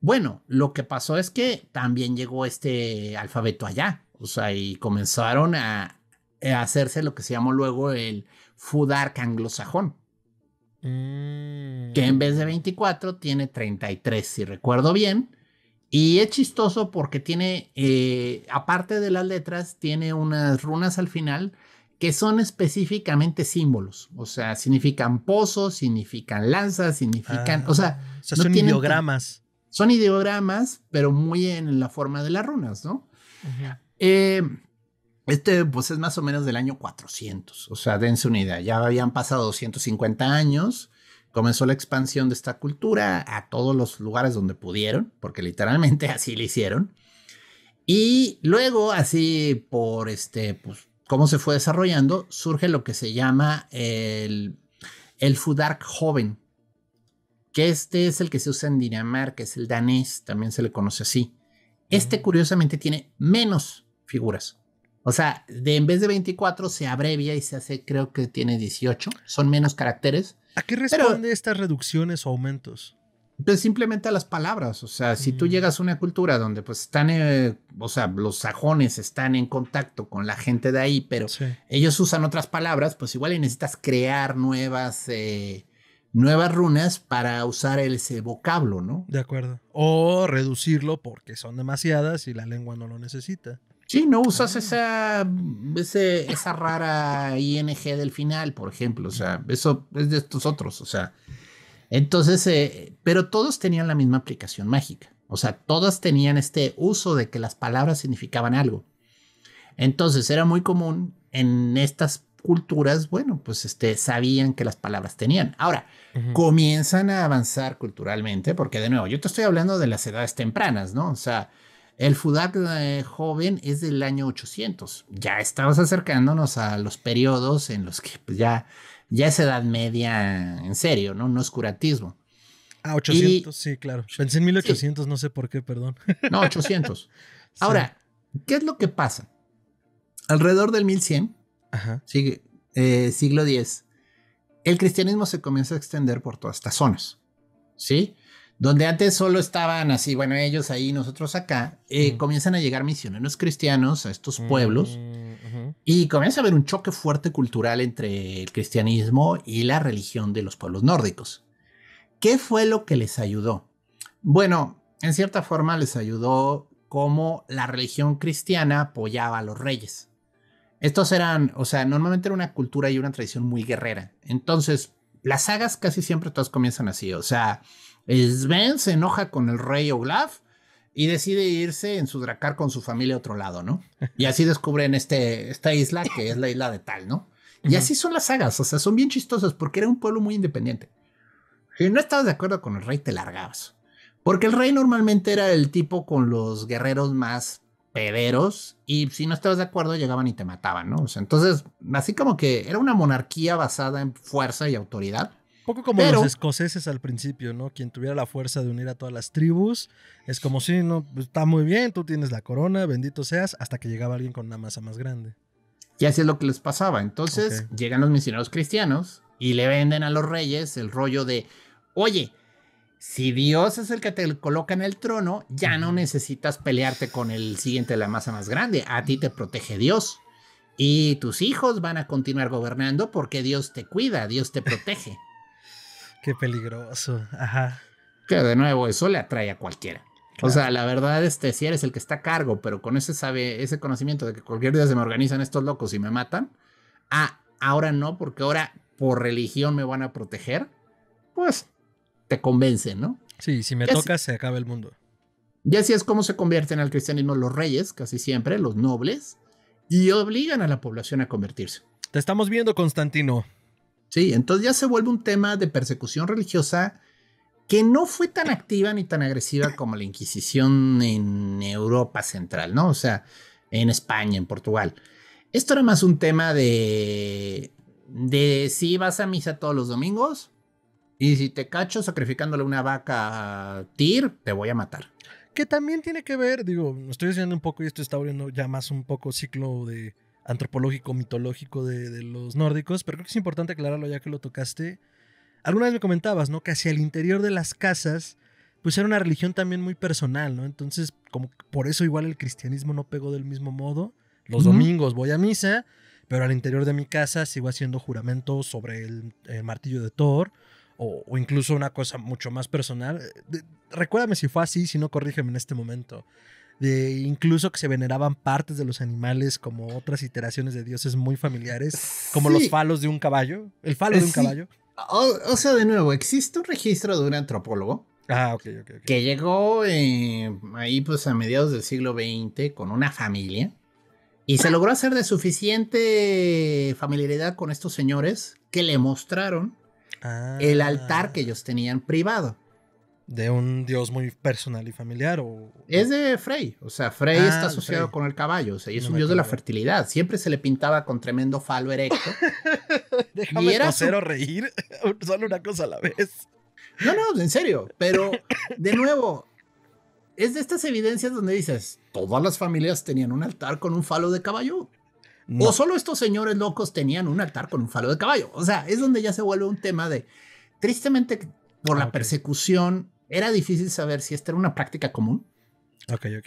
S1: bueno, lo que pasó es que también llegó este alfabeto allá, o sea, y comenzaron a, eh, hacerse lo que se llamó luego el Fudark anglosajón, que en vez de 24 mm. tiene 33, si recuerdo bien. Y es chistoso porque tiene, eh, aparte de las letras, tiene unas runas al final que son específicamente símbolos. O sea, significan pozos, significan lanzas, significan. Ah, o sea, son ideogramas. Son ideogramas, pero muy en la forma de las runas, ¿no? Eh, este, pues es más o menos del año 400. O sea, dense una idea. Ya habían pasado 250 años. Comenzó la expansión de esta cultura a todos los lugares donde pudieron, porque literalmente así lo hicieron. Y luego, así por este, pues cómo se fue desarrollando, surge lo que se llama el Fudark joven, que este es el que se usa en Dinamarca, es el danés, también se le conoce así. Este curiosamente tiene menos figuras. O sea, de en vez de 24 se abrevia y se hace, creo que tiene 18, son menos caracteres. ¿A
S2: qué responde estas reducciones o aumentos?
S1: pues simplemente a las palabras, o sea, si tú mm. llegas a una cultura donde pues están, eh, o sea, los sajones están en contacto con la gente de ahí, pero ellos usan otras palabras, pues igual y necesitas crear nuevas, eh, nuevas runas para usar ese vocablo, ¿no? De acuerdo. O reducirlo porque son demasiadas y la lengua no lo necesita. Sí, no usas ah. esa, esa rara ING del final, por ejemplo. O sea, eso es de estos otros. O sea, entonces, eh, pero todos tenían la misma aplicación mágica. O sea, todos tenían este uso de que las palabras significaban algo. Entonces, era muy común en estas culturas, bueno, pues este, sabían que las palabras tenían. Ahora, comienzan a avanzar culturalmente, porque de nuevo, yo te estoy hablando de las edades tempranas, ¿no? O sea, el Fudak eh, joven es del año 800. Ya estamos acercándonos a los periodos en los que pues, ya ya es Edad Media en serio, ¿no? No es curatismo. Ah, 800, sí, claro.
S2: Pensé en 1800, no sé por qué, perdón.
S1: No, 800. Ahora, ¿qué es lo que pasa? Alrededor del 1100, eh, siglo X, el cristianismo se comienza a extender por todas estas zonas, ¿sí? Donde antes solo estaban así, bueno, ellos ahí, nosotros acá, eh, comienzan a llegar misioneros cristianos a estos pueblos. Mm, y comienza a haber un choque fuerte cultural entre el cristianismo y la religión de los pueblos nórdicos. ¿Qué fue lo que les ayudó? Bueno, en cierta forma les ayudó como la religión cristiana apoyaba a los reyes. Estos eran, o sea, normalmente era una cultura y una tradición muy guerrera. Entonces, las sagas casi siempre todas comienzan así. O sea, Sven se enoja con el rey Olaf y decide irse en su dracar con su familia a otro lado, ¿no? Y así descubren este, esta isla que es la isla de Tal, ¿no? Y así son las sagas, o sea, son bien chistosas porque era un pueblo muy independiente. Si no estabas de acuerdo con el rey, te largabas. Porque el rey normalmente era el tipo con los guerreros más pederos y si no estabas de acuerdo llegaban y te mataban, ¿no? entonces, así como que era una monarquía basada en fuerza y autoridad poco como los
S2: escoceses al principio, ¿no? Quien tuviera la fuerza de unir a todas las tribus, es como si, no, pues, está muy bien, tú tienes la corona, bendito seas, hasta que llegaba alguien
S1: con una masa más grande. Y así es lo que les pasaba. Entonces llegan los misioneros cristianos y le venden a los reyes el rollo de, oye, si Dios es el que te coloca en el trono, ya no necesitas pelearte con el siguiente de la masa más grande, a ti te protege Dios. Y tus hijos van a continuar gobernando porque Dios te cuida, Dios te protege.
S2: Qué peligroso, ajá.
S1: Que de nuevo, eso le atrae a cualquiera. O sea, la verdad, este, si eres el que está a cargo, pero con ese sabe, ese conocimiento de que cualquier día se me organizan estos locos y me matan, ah, ahora no, porque ahora por religión me van a proteger, pues te convencen, ¿no? Sí, si me toca, se acaba el mundo. Y así es como se convierten al cristianismo los reyes, casi siempre, los nobles, y obligan a la población a convertirse. Te estamos viendo, Constantino. Sí, entonces ya se vuelve un tema de persecución religiosa que no fue tan activa ni tan agresiva como la Inquisición en Europa Central, ¿no? O sea, en España, en Portugal. Esto era más un tema de, de si vas a misa todos los domingos y si te cacho sacrificándole una vaca a Tir, te voy a matar.
S2: Que también tiene que ver, digo, estoy diciendo un poco y esto está abriendo ya más un poco ciclo de, antropológico, mitológico de, los nórdicos, pero creo que es importante aclararlo ya que lo tocaste. Alguna vez me comentabas, ¿no? Que hacia el interior de las casas, pues era una religión también muy personal, ¿no? Entonces, como por eso igual el cristianismo no pegó del mismo modo. Los domingos voy a misa, pero al interior de mi casa sigo haciendo juramentos sobre el, martillo de Thor. O, incluso una cosa mucho más personal. Eh, recuérdame si fue así, si no, corrígeme en este momento de incluso que se veneraban partes de los animales como otras iteraciones de dioses muy familiares, como los falos de un caballo, el falo eh, de un caballo.
S1: O, sea, de nuevo, existe un registro de un antropólogo ah, que llegó eh, ahí pues a mediados del siglo XX con una familia y se logró hacer de suficiente familiaridad con estos señores que le mostraron el altar ah. que ellos tenían privado
S2: de un dios
S1: muy personal y familiar o es de Frey o sea Frey ah, está asociado con el caballo o sea, es un dios de la fertilidad siempre se le pintaba con tremendo falo erecto
S2: Déjame y era o
S1: reír solo una cosa a la vez no no en serio pero de nuevo es de estas evidencias donde dices todas las familias tenían un altar con un falo de caballo o solo estos señores locos tenían un altar con un falo de caballo o sea es donde ya se vuelve un tema de tristemente por ah, la persecución era difícil saber si esta era una práctica común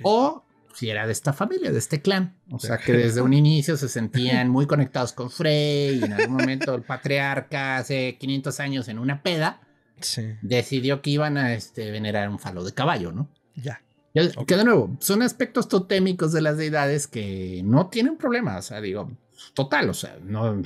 S1: o si era de esta familia, de este clan. O sea, que desde un inicio se sentían muy conectados con Frey y en algún momento el patriarca hace 500 años en una peda decidió que iban a este, venerar un falo de caballo, ¿no? Ya. Que de nuevo, son aspectos totémicos de las deidades que no tienen problemas. O sea, digo, total, o sea, no,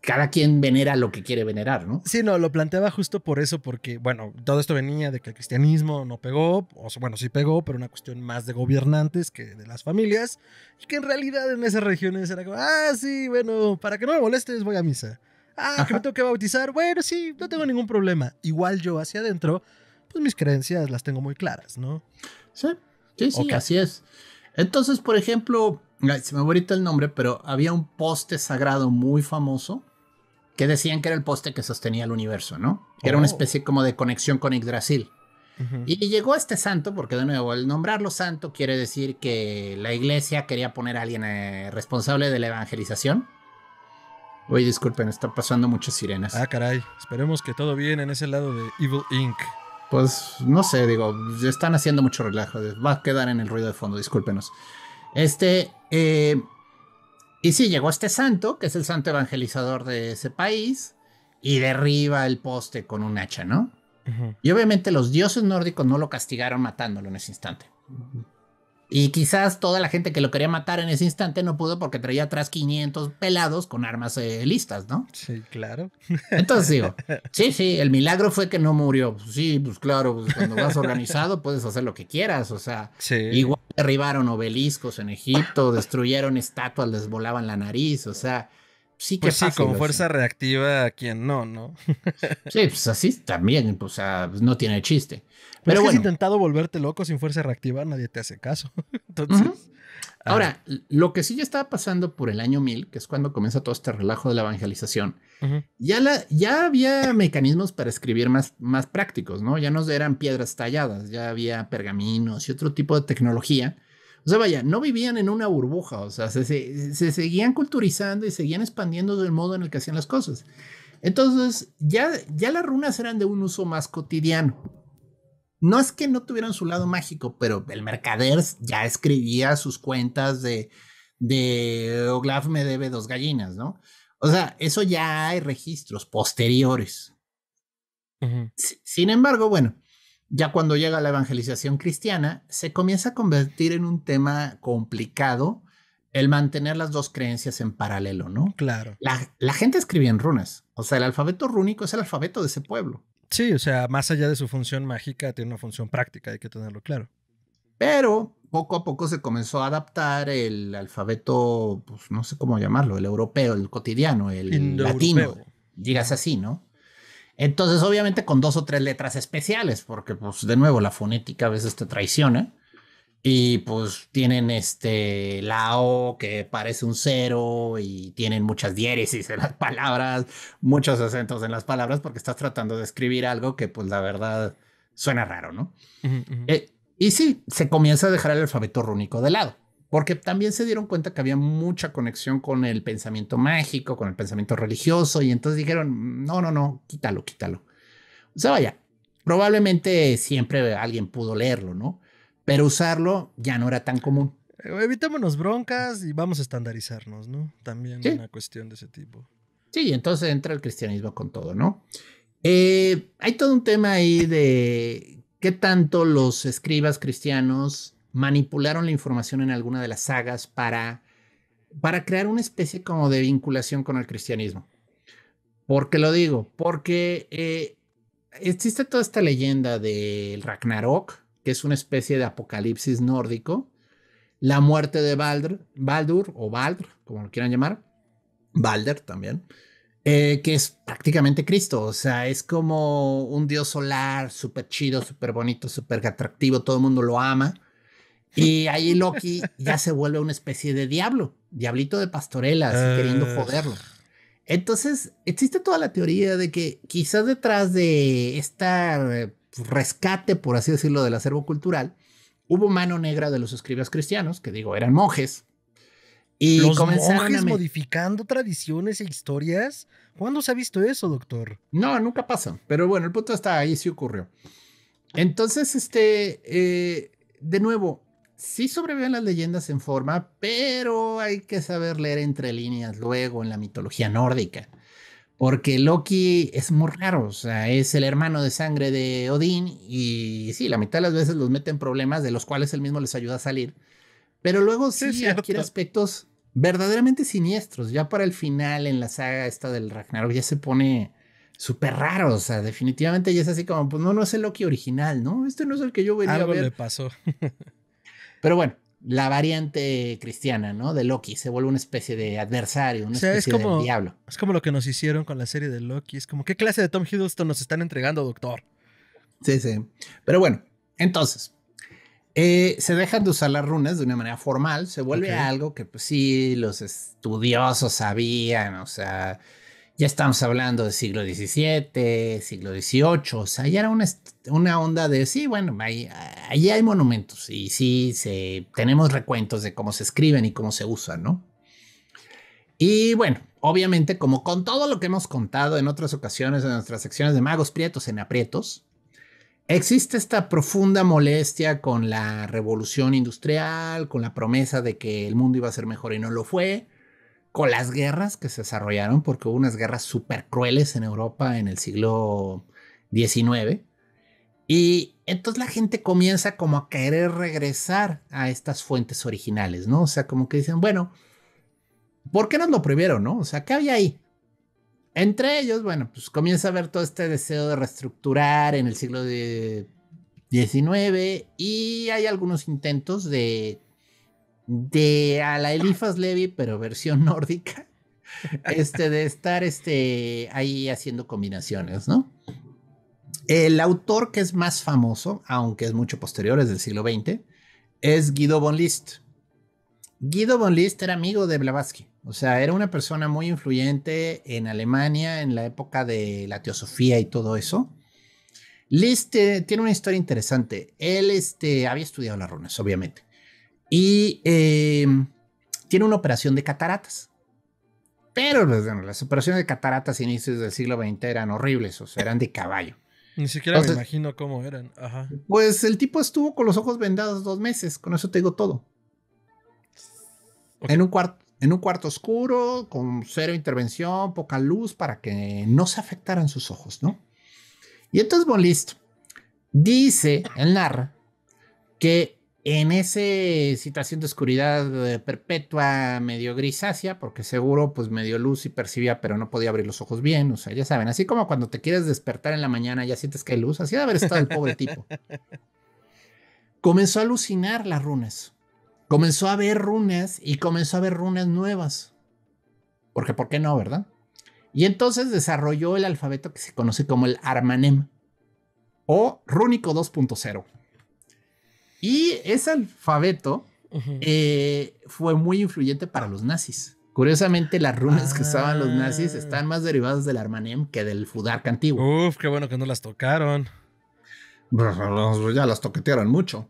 S1: cada quien venera lo que quiere venerar, ¿no? Sí, no, lo planteaba justo por eso, porque, bueno, todo esto venía de que el cristianismo no pegó,
S2: o bueno, sí pegó, pero una cuestión más de gobernantes que de las familias, y que en realidad en esas regiones era como, ah, sí, bueno, para que no me molestes voy a misa. Ah, que me tengo que bautizar, bueno, sí, no tengo ningún problema. Igual yo hacia adentro, pues mis creencias las tengo muy claras,
S1: ¿no? Sí, sí, sí, okay. así es. Entonces, por ejemplo, se me ha el nombre, pero había un poste sagrado muy famoso que decían que era el poste que sostenía el universo, ¿no? era una oh. especie como de conexión con Yggdrasil. Y llegó este santo, porque de nuevo, el nombrarlo santo quiere decir que la iglesia quería poner a alguien eh, responsable de la evangelización. Oye, disculpen, está pasando muchas sirenas. Ah,
S2: caray. Esperemos que todo bien en ese lado de Evil Inc.
S1: Pues no sé, digo, están haciendo mucho relajo. Va a quedar en el ruido de fondo, discúlpenos. Este, eh, y sí, llegó este santo, que es el santo evangelizador de ese país, y derriba el poste con un hacha, ¿no? Y obviamente los dioses nórdicos no lo castigaron matándolo en ese instante. Y quizás toda la gente que lo quería matar en ese instante no pudo porque traía atrás 500 pelados con armas eh, listas, ¿no? Sí, claro. Entonces digo, sí, sí, el milagro fue que no murió. Sí, pues claro, pues, cuando vas organizado puedes hacer lo que quieras, o sea, igual derribaron obeliscos en Egipto, destruyeron estatuas, les volaban la nariz, o sea, sí que pues sí, con fuerza reactiva a quien no, ¿no? sí, pues así también, pues, no tiene chiste. Pero, has intentado
S2: volverte loco sin fuerza reactiva, nadie te hace caso. Entonces. Ah.
S1: Ahora, lo que sí ya estaba pasando por el año 1000, que es cuando comienza todo este relajo de la evangelización, ya, la, ya había mecanismos para escribir más, más prácticos, ¿no? Ya no eran piedras talladas, ya había pergaminos y otro tipo de tecnología o sea, vaya, no vivían en una burbuja, o sea, se, seguían culturizando y seguían expandiendo del modo en el que hacían las cosas. Entonces, ya, ya las runas eran de un uso más cotidiano. No es que no tuvieran su lado mágico, pero el mercader ya escribía sus cuentas de, de Oglaf me debe dos gallinas, ¿no? O sea, eso ya hay registros posteriores. Sin embargo, bueno, ya cuando llega la evangelización cristiana, se comienza a convertir en un tema complicado el mantener las dos creencias en paralelo, ¿no? Claro. La, gente escribía en runas. O sea, el alfabeto rúnico es el alfabeto de ese pueblo. Sí, o sea, más allá de su función mágica, tiene una función práctica, hay que tenerlo claro. Pero poco a poco se comenzó a adaptar el alfabeto, pues no sé cómo llamarlo, el europeo, el cotidiano, el latino. Llegas así, ¿no? Entonces, obviamente con dos o tres letras especiales, porque pues de nuevo la fonética a veces te traiciona. Y pues tienen este la que parece un cero y tienen muchas diéresis en las palabras, muchos acentos en las palabras, porque estás tratando de escribir algo que pues la verdad suena raro, ¿no? Eh, y sí, se comienza a dejar el alfabeto rúnico de lado porque también se dieron cuenta que había mucha conexión con el pensamiento mágico, con el pensamiento religioso, y entonces dijeron, no, no, no, quítalo, quítalo. O sea, vaya, probablemente siempre alguien pudo leerlo, ¿no? Pero usarlo ya no era tan común. Eh, evitémonos broncas y vamos a estandarizarnos, ¿no? También una cuestión de ese tipo. Sí, entonces entra el cristianismo con todo, ¿no? Eh, hay todo un tema ahí de qué tanto los escribas cristianos manipularon la información en alguna de las sagas para, para crear una especie como de vinculación con el cristianismo. ¿Por qué lo digo? Porque eh, existe toda esta leyenda del Ragnarok, que es una especie de apocalipsis nórdico, la muerte de Baldur, Baldur o Baldr, como lo quieran llamar, Balder también, eh, que es prácticamente Cristo, o sea, es como un dios solar, súper chido, súper bonito, súper atractivo, todo el mundo lo ama, y ahí Loki ya se vuelve una especie de diablo, diablito de pastorelas ah. queriendo joderlo. Entonces, existe toda la teoría de que quizás detrás de este rescate, por así decirlo, del acervo cultural, hubo mano negra de los escribas cristianos, que digo, eran monjes.
S2: Y los comenzaron
S1: modificando tradiciones e historias. ¿Cuándo se ha visto eso, doctor? No, nunca pasa. Pero bueno, el punto está ahí, sí ocurrió. Entonces, este, eh, de nuevo, sí sobreviven las leyendas en forma, pero hay que saber leer entre líneas luego en la mitología nórdica. Porque Loki es muy raro, o sea, es el hermano de sangre de Odín y sí, la mitad de las veces los mete en problemas de los cuales él mismo les ayuda a salir. Pero luego sí, adquiere aspectos verdaderamente siniestros. Ya para el final en la saga esta del Ragnarok ya se pone súper raro, o sea, definitivamente ya es así como, pues no, no es el Loki original, ¿no? Este no es el que yo venía a ver. le
S2: pasó.
S1: Pero bueno, la variante cristiana, ¿no? De Loki, se vuelve una especie de adversario, una especie de diablo.
S2: Es como lo que nos hicieron con la serie de Loki, es como, ¿qué
S1: clase de Tom Hiddleston nos están entregando, doctor? Sí, sí. Pero bueno, entonces, eh, se dejan de usar las runas de una manera formal, se vuelve algo que pues sí, los estudiosos sabían, o sea, ya estamos hablando del siglo XVII, siglo XVIII, o sea, ya era una, onda de, sí, bueno, ahí, hay monumentos y sí, tenemos recuentos de cómo se escriben y cómo se usan, ¿no? Y bueno, obviamente, como con todo lo que hemos contado en otras ocasiones en nuestras secciones de magos prietos en aprietos, existe esta profunda molestia con la revolución industrial, con la promesa de que el mundo iba a ser mejor y no lo fue con las guerras que se desarrollaron, porque hubo unas guerras súper crueles en Europa en el siglo XIX. Y entonces la gente comienza como a querer regresar a estas fuentes originales, ¿no? O sea, como que dicen, bueno, ¿por qué nos lo prohibieron, no? O sea, ¿qué había ahí? Entre ellos, bueno, pues comienza a haber todo este deseo de reestructurar en el siglo XIX y hay algunos intentos de de a la Elifas Levy, pero versión nórdica, este, de estar este, ahí haciendo combinaciones, ¿no? El autor que es más famoso, aunque es mucho posterior, es del siglo XX, es Guido von List. Guido von List era amigo de Blavatsky, o sea, era una persona muy influyente en Alemania en la época de la teosofía y todo eso. List eh, tiene una historia interesante. Él este, había estudiado las runas, obviamente. Y em, tiene una operación de cataratas. Pero pues, las operaciones de cataratas inicios del siglo XX eran horribles, o sea, eran de caballo.
S2: Ni siquiera me imagino cómo eran.
S1: Pues el tipo estuvo con los ojos vendados dos meses, con eso te digo todo. En, un en un cuarto oscuro, con cero intervención, poca luz, para que no se afectaran sus ojos, ¿no? Y entonces, bueno, listo. Dice, el narra, que en esa situación de oscuridad eh, perpetua, medio grisácea, porque seguro pues medio luz y percibía, pero no podía abrir los ojos bien, o sea, ya saben, así como cuando te quieres despertar en la mañana ya sientes que hay luz, así debe haber estado el pobre tipo. Comenzó a alucinar las runas, comenzó a ver runas y comenzó a ver runas nuevas, porque ¿por qué no, verdad? Y entonces desarrolló el alfabeto que se conoce como el Armanem o Rúnico 2.0 y ese alfabeto eh, fue muy influyente para los nazis. Curiosamente, las runas que usaban los nazis ah. están más derivadas del Armanem que del fudarca antiguo. Uf, qué bueno que no las tocaron. Pues, ya las toquetearon mucho.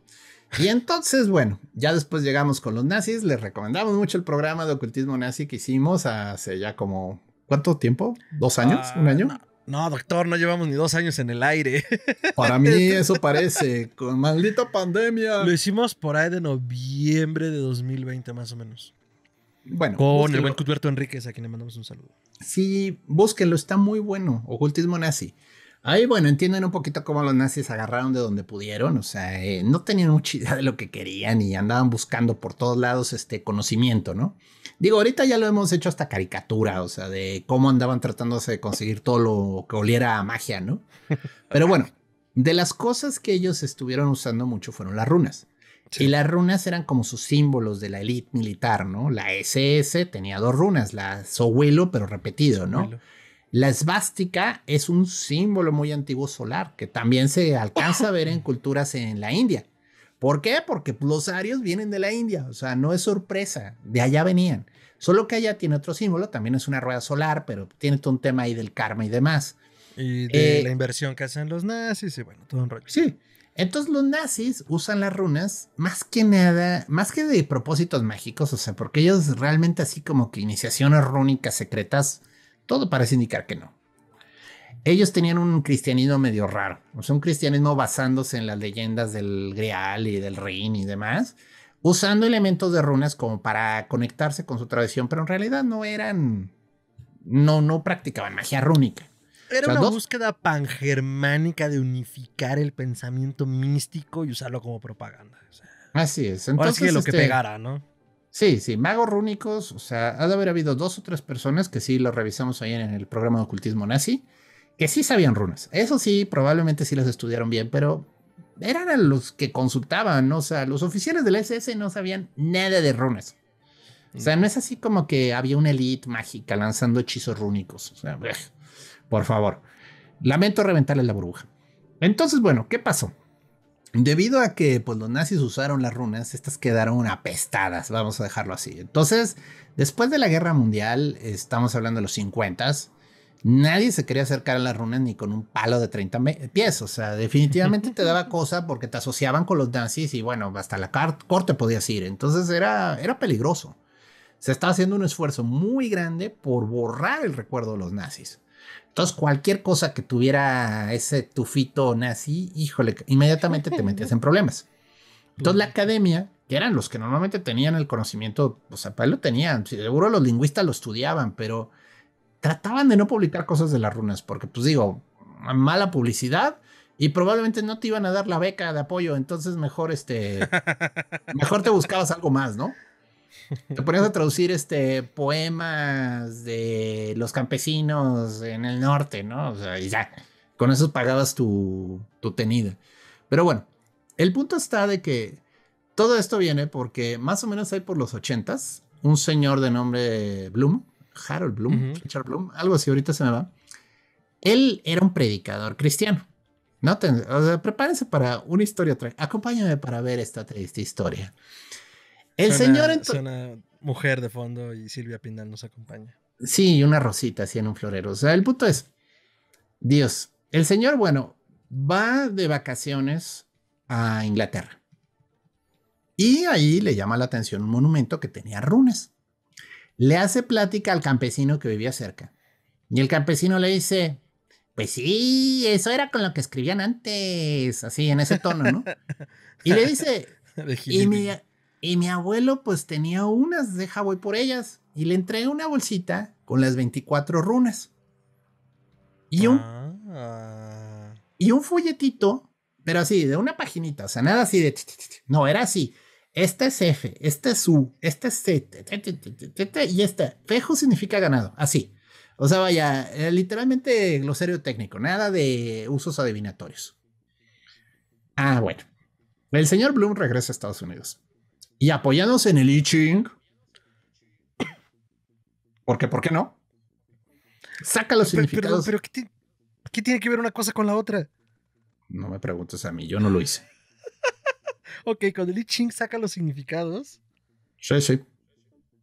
S1: Y entonces, bueno, ya después llegamos con los nazis. Les recomendamos mucho el programa de ocultismo nazi que hicimos hace ya como, ¿cuánto tiempo? ¿Dos años? ¿Un ah, año? No, doctor, no llevamos ni dos años en el aire.
S2: Para mí eso
S1: parece, con maldita
S2: pandemia. Lo hicimos por ahí de noviembre de 2020 más o menos. Bueno. Con el buen Cuthberto Enríquez, a quien le mandamos un saludo.
S1: Sí, búsquenlo, está muy bueno. Ocultismo nazi. Ahí, bueno, entienden un poquito cómo los nazis agarraron de donde pudieron, o sea, eh, no tenían mucha idea de lo que querían y andaban buscando por todos lados este conocimiento, ¿no? Digo, ahorita ya lo hemos hecho hasta caricatura, o sea, de cómo andaban tratándose de conseguir todo lo que oliera a magia, ¿no? Pero bueno, de las cosas que ellos estuvieron usando mucho fueron las runas. Y las runas eran como sus símbolos de la élite militar, ¿no? La SS tenía dos runas, la Sowelo, pero repetido, ¿no? La esvástica es un símbolo muy antiguo solar que también se alcanza a ver en culturas en la India. ¿Por qué? Porque los arios vienen de la India, o sea, no es sorpresa, de allá venían. Solo que allá tiene otro símbolo, también es una rueda solar, pero tiene todo un tema ahí del karma y demás.
S2: Y de eh, la
S1: inversión que hacen los nazis y bueno, todo un rollo. Sí. Entonces los nazis usan las runas más que nada, más que de propósitos mágicos, o sea, porque ellos realmente así como que iniciaciones rúnicas secretas todo parece indicar que no. Ellos tenían un cristianismo medio raro, o sea, un cristianismo basándose en las leyendas del Grial y del Rin y demás, usando elementos de runas como para conectarse con su tradición, pero en realidad no eran, no, no practicaban magia rúnica. Era una búsqueda pangermánica de unificar el pensamiento místico y usarlo como propaganda. así es. Entonces, lo que este pegara, ¿no? Sí, sí, magos rúnicos, o sea, ha de haber habido dos o tres personas que sí lo revisamos ayer en el programa de ocultismo nazi, que sí sabían runas. Eso sí, probablemente sí las estudiaron bien, pero eran a los que consultaban, o sea, los oficiales del SS no sabían nada de runas. O sea, no es así como que había una elite mágica lanzando hechizos rúnicos. O sea, por favor. Lamento reventarles la burbuja. Entonces, bueno, ¿qué pasó? Debido a que pues, los nazis usaron las runas, estas quedaron apestadas, vamos a dejarlo así. Entonces, después de la guerra mundial, estamos hablando de los 50, nadie se quería acercar a las runas ni con un palo de 30 pies. O sea, definitivamente te daba cosa porque te asociaban con los nazis y bueno, hasta la corte podías ir. Entonces era, era peligroso. Se estaba haciendo un esfuerzo muy grande por borrar el recuerdo de los nazis. Entonces, cualquier cosa que tuviera ese tufito nazi, híjole, inmediatamente te metías en problemas. Entonces, la academia, que eran los que normalmente tenían el conocimiento, o sea, lo tenían, seguro los lingüistas lo estudiaban, pero trataban de no publicar cosas de las runas, porque, pues digo, mala publicidad y probablemente no te iban a dar la beca de apoyo, entonces mejor este, mejor te buscabas algo más, ¿no? Te ponías a traducir este poemas de los campesinos en el norte, ¿no? O sea, y ya, con eso pagabas tu, tu tenida. Pero bueno, el punto está de que todo esto viene porque más o menos hay por los ochentas un señor de nombre Bloom, Harold Bloom, Richard Bloom, algo así, ahorita se me va. Él era un predicador cristiano. No o sea, prepárense para una historia. Acompáñame para ver esta triste historia.
S2: El señor entonces...
S1: una mujer de fondo
S2: y Silvia Pindal nos acompaña.
S1: Sí, y una rosita así en un florero. O sea, el punto es, Dios, el señor, bueno, va de vacaciones a Inglaterra. Y ahí le llama la atención un monumento que tenía runas. Le hace plática al campesino que vivía cerca. Y el campesino le dice, pues sí, eso era con lo que escribían antes, así en ese tono, ¿no?
S2: Y le dice,
S1: y y mi abuelo pues tenía unas, deja voy por ellas. Y le entregué una bolsita con las 24 runas. Y un, ah. y un folletito, pero así, de una paginita, o sea, nada así de... no, era así. Esta es F, esta es U, esta es C, y esta. Fejo significa ganado, así. O sea, vaya, eh, literalmente glosario técnico, nada de usos adivinatorios. Ah, bueno. El señor Bloom regresa a Estados Unidos y apoyados en el I Ching, porque ¿por qué no? Saca los significados. Pero, pero,
S2: ¿qué, tiene que ver una cosa con la otra?
S1: No me preguntes a mí, yo no lo hice.
S2: ok, con el I Ching saca los significados.
S1: Sí, sí.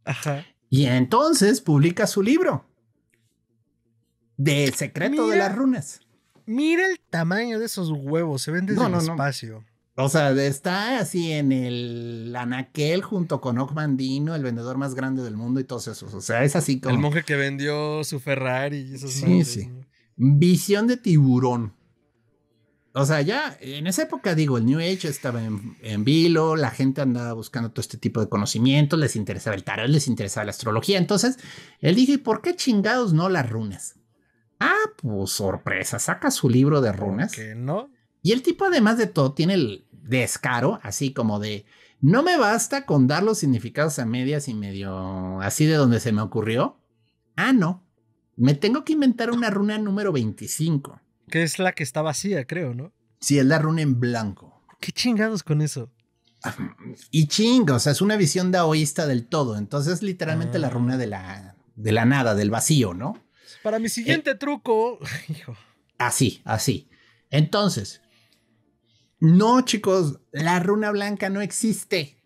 S1: Ajá. Y entonces publica su libro. De secreto de las
S2: runas. Mira el tamaño de esos huevos, se ven desde el espacio.
S1: O sea, está así en el anaquel junto con Ocmandino, el vendedor más grande del mundo y todos esos. O sea, es así como. El
S2: monje que vendió
S1: su Ferrari y
S2: Sí, sí.
S1: Visión de tiburón. O sea, ya en esa época, digo, el New Age estaba en, vilo, la gente andaba buscando todo este tipo de conocimientos, les interesaba el tarot, les interesaba la astrología. Entonces, él dijo, ¿y por qué chingados no las runas? Ah, pues sorpresa, saca su libro de runas. Que no? Y el tipo, además de todo, tiene el descaro, así como de, no me basta con dar los significados a medias y medio así de donde se me ocurrió. Ah, no. Me tengo que inventar una runa número 25. Que es la que está vacía, creo, ¿no? Sí, es la runa en blanco. ¿Qué chingados con eso? Y chingo, o sea, es una visión daoísta del todo. Entonces, literalmente la runa de la, de la nada, del vacío, ¿no? Para mi siguiente eh, truco, hijo. Así, así. Entonces, no, chicos, la runa blanca no existe.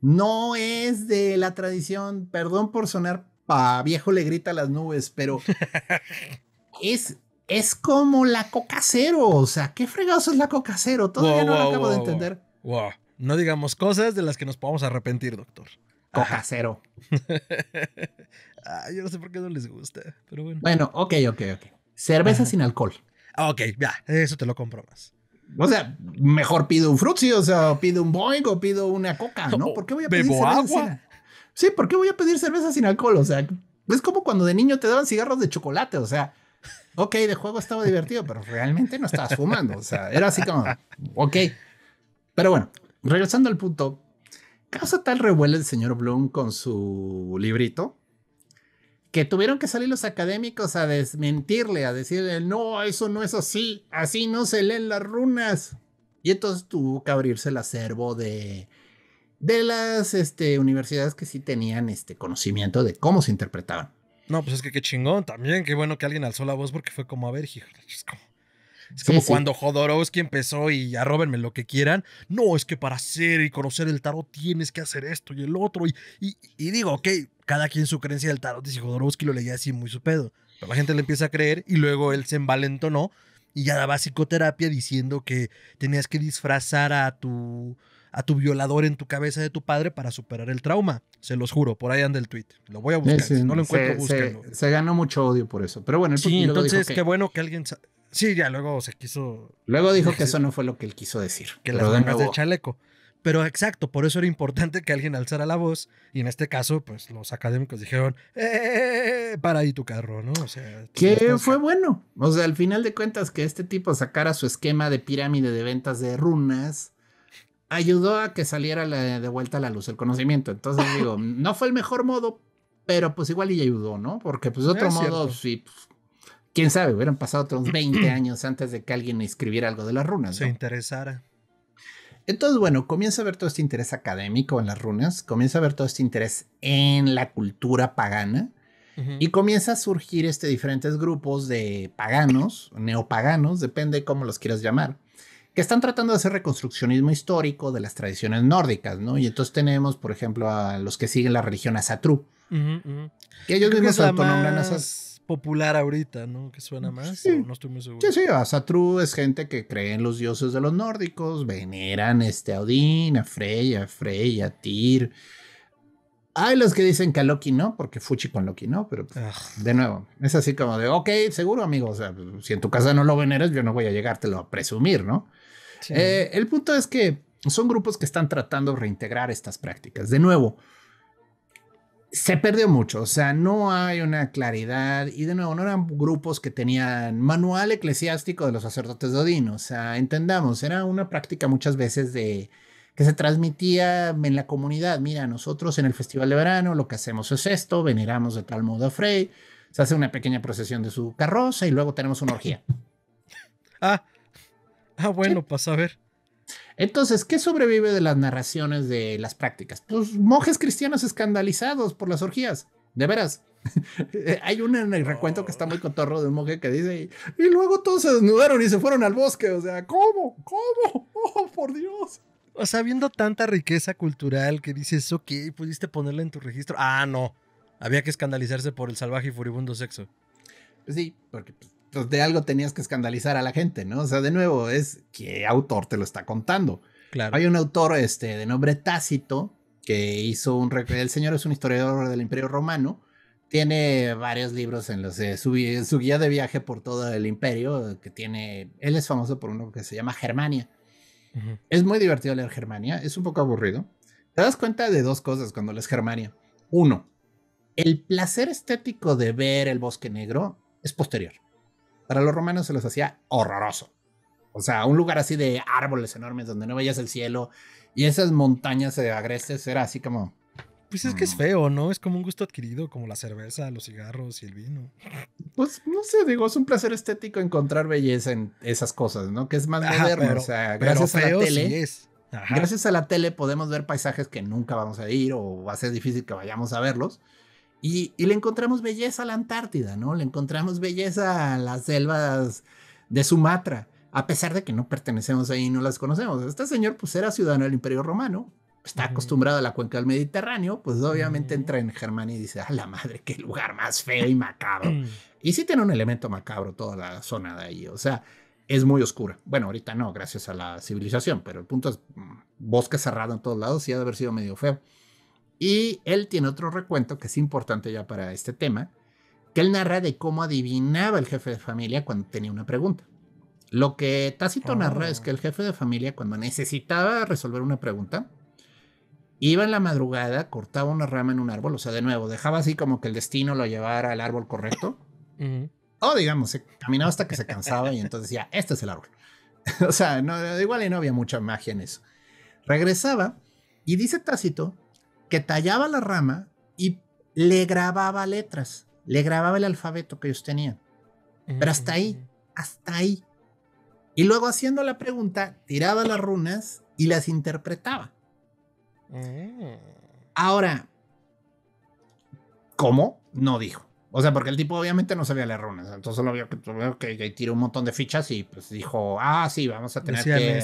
S1: No es de la tradición. Perdón por sonar pa viejo le grita a las nubes, pero es, es como la coca O sea, ¿qué fregados es la coca cero? Todavía no lo acabo de entender.
S2: No digamos cosas de las que nos podamos arrepentir, doctor. Cocacero. cero. Ah, yo no sé por qué no les gusta, pero bueno. Bueno,
S1: ok, ok, ok. Cerveza sin alcohol. ok, ya, eso te lo compro más. O sea, mejor pido un frutzi, o sea, pido un boing o pido una coca, ¿no? ¿Por qué voy a pedir cerveza agua? Sí, ¿por qué voy a pedir cerveza sin alcohol? O sea, es como cuando de niño te daban cigarros de chocolate, o sea, ok, de juego estaba divertido, pero realmente no estabas fumando, o sea, era así como, ok. Pero bueno, regresando al punto, pasa tal revuelo el señor Bloom con su librito que tuvieron que salir los académicos a desmentirle, a decirle, no, eso no es así, así no se leen las runas. Y entonces tuvo que abrirse el acervo de, de las este, universidades que sí tenían este conocimiento de cómo se interpretaban.
S2: No, pues es que qué chingón también, qué bueno que alguien alzó la voz porque fue como, a ver, es como, cuando empezó y ya róbenme lo que quieran. No, es que para hacer y conocer el tarot tienes que hacer esto y el otro. Y, y digo, ok, cada quien su creencia del tarot. Y si Jodorowsky lo leía así muy su pedo. Pero la gente le empieza a creer y luego él se envalentonó y ya daba psicoterapia diciendo que tenías que disfrazar a tu, a tu violador en tu cabeza de tu padre para superar el trauma. Se los juro, por ahí anda el tweet. Lo voy a buscar. no lo encuentro, se,
S1: Se, ganó mucho odio por eso. Pero bueno, sí, entonces qué
S2: bueno que alguien. Sí, ya luego se quiso.
S1: Luego dijo que eso no fue lo que él quiso decir. Que las de chaleco.
S2: Pero exacto, por eso era importante que alguien alzara la voz. Y en este caso, pues los académicos dijeron, eh, eh, eh, eh para ahí tu carro, ¿no? O sea, que
S1: fue bueno. O sea, al final de cuentas, que este tipo sacara su esquema de pirámide de ventas de runas, ayudó a que saliera de vuelta a la luz el conocimiento. Entonces digo, no fue el mejor modo, pero pues igual y ayudó, ¿no? Porque pues de otro modo, pues, quién sabe, hubieran pasado otros 20 años antes de que alguien escribiera algo de las runas. ¿no? Se interesara. Entonces, bueno, comienza a ver todo este interés académico en las runas, comienza a ver todo este interés en la cultura pagana y comienza a surgir este diferentes grupos de paganos, neopaganos, depende cómo los quieras llamar, que están tratando de hacer reconstruccionismo histórico de las tradiciones nórdicas, ¿no? Y entonces tenemos, por ejemplo, a los que siguen la religión Asatru, que ellos mismos autonombran esas
S2: popular ahorita, ¿no? Que suena pues más, sí. no estoy muy seguro. Sí,
S1: sí, Asatru es gente que cree en los dioses de los nórdicos, veneran este, a Odín, a Freya, a Freya, a Tyr. Hay los que dicen que a Loki no, porque Fuchi con Loki no, pero pues, de nuevo, es así como de, ok, seguro amigo, si en tu casa no lo veneras, yo no voy a llegártelo a presumir, ¿no? Eh, el punto es que son grupos que están tratando de reintegrar estas prácticas. De nuevo, se perdió mucho, o sea, no hay una claridad y de nuevo, no eran grupos que tenían manual eclesiástico de los sacerdotes de o sea, entendamos, era una práctica muchas veces de que se transmitía en la comunidad, mira, nosotros en el festival de verano lo que hacemos es esto, veneramos de tal modo a Frey, se hace una pequeña procesión de su carroza y luego tenemos una orgía. Ah, ah bueno, pasa a ver. Entonces, ¿qué sobrevive de las narraciones de las prácticas? Pues monjes cristianos escandalizados por las orgías, de veras. Eh, hay un el recuento que está muy oh. cotorro de un monje que dice, y, luego todos se desnudaron y se fueron al bosque, o sea, ¿cómo? ¿Cómo? ¡Oh, por Dios! O sea, viendo
S2: tanta riqueza cultural que dices, ok, pudiste ponerle en tu registro. Ah, no. Había que escandalizarse por el salvaje y furibundo sexo.
S1: Sí, porque pues, pues, de algo tenías que escandalizar a la gente, ¿no? O sea, de nuevo, es qué autor te lo está contando. Claro. Hay un autor este, de nombre Tácito que hizo un... El señor es un historiador del Imperio Romano. Tiene varios libros en los... Eh, su, su, guía de viaje por todo el imperio, que tiene... Él es famoso por uno que se llama Germania. Es muy divertido leer Germania, es un poco aburrido. Te das cuenta de dos cosas cuando lees Germania. Uno, el placer estético de ver el bosque negro es posterior. Para los romanos se los hacía horroroso. O sea, un lugar así de árboles enormes donde no veías el cielo y esas montañas agrestes era así como...
S2: Pues es que es mm". feo, ¿no? Es como un gusto adquirido, como la cerveza, los cigarros y el vino.
S1: Pues no sé, digo, es un placer estético encontrar belleza en esas cosas, ¿no? Que es más moderno. o sea, gracias a la tele. Gracias a la tele podemos ver paisajes que nunca vamos a ir o va a ser difícil que vayamos a verlos. Y, le encontramos belleza a la Antártida, ¿no? Le encontramos belleza a las selvas de Sumatra, a pesar de que no pertenecemos ahí y no las conocemos. Este señor pues era ciudadano del Imperio Romano, está acostumbrado a la cuenca del Mediterráneo, pues obviamente entra en Germania y dice, a la madre, qué lugar más feo y macabro. y sí tiene un elemento macabro toda la zona de ahí, o sea, es muy oscura. Bueno, ahorita no, gracias a la civilización, pero el punto es, mm, bosque cerrado en todos lados y ha de haber sido medio feo. Y él tiene otro recuento que es importante ya para este tema, que él narra de cómo adivinaba el jefe de familia cuando tenía una pregunta. Lo que Tácito narra es oh. que el jefe de familia cuando necesitaba resolver una pregunta, iba en la madrugada, cortaba una rama en un árbol, o sea, de nuevo, dejaba así como que el destino lo llevara al árbol correcto. O digamos, caminaba hasta que se cansaba y entonces decía, este es el árbol. o sea, no, igual y no había mucha magia en eso. Regresaba y dice Tácito que tallaba la rama y le grababa letras, le grababa el alfabeto que ellos tenían. Pero hasta ahí, eh. hasta ahí. Y luego haciendo la pregunta, tiraba las runas y las interpretaba. Eh. Ahora, ¿cómo? No dijo. O sea, porque el tipo obviamente no sabía las runas. Entonces lo vio que, tiró un montón de fichas y pues dijo, ah, sí, vamos a tener que...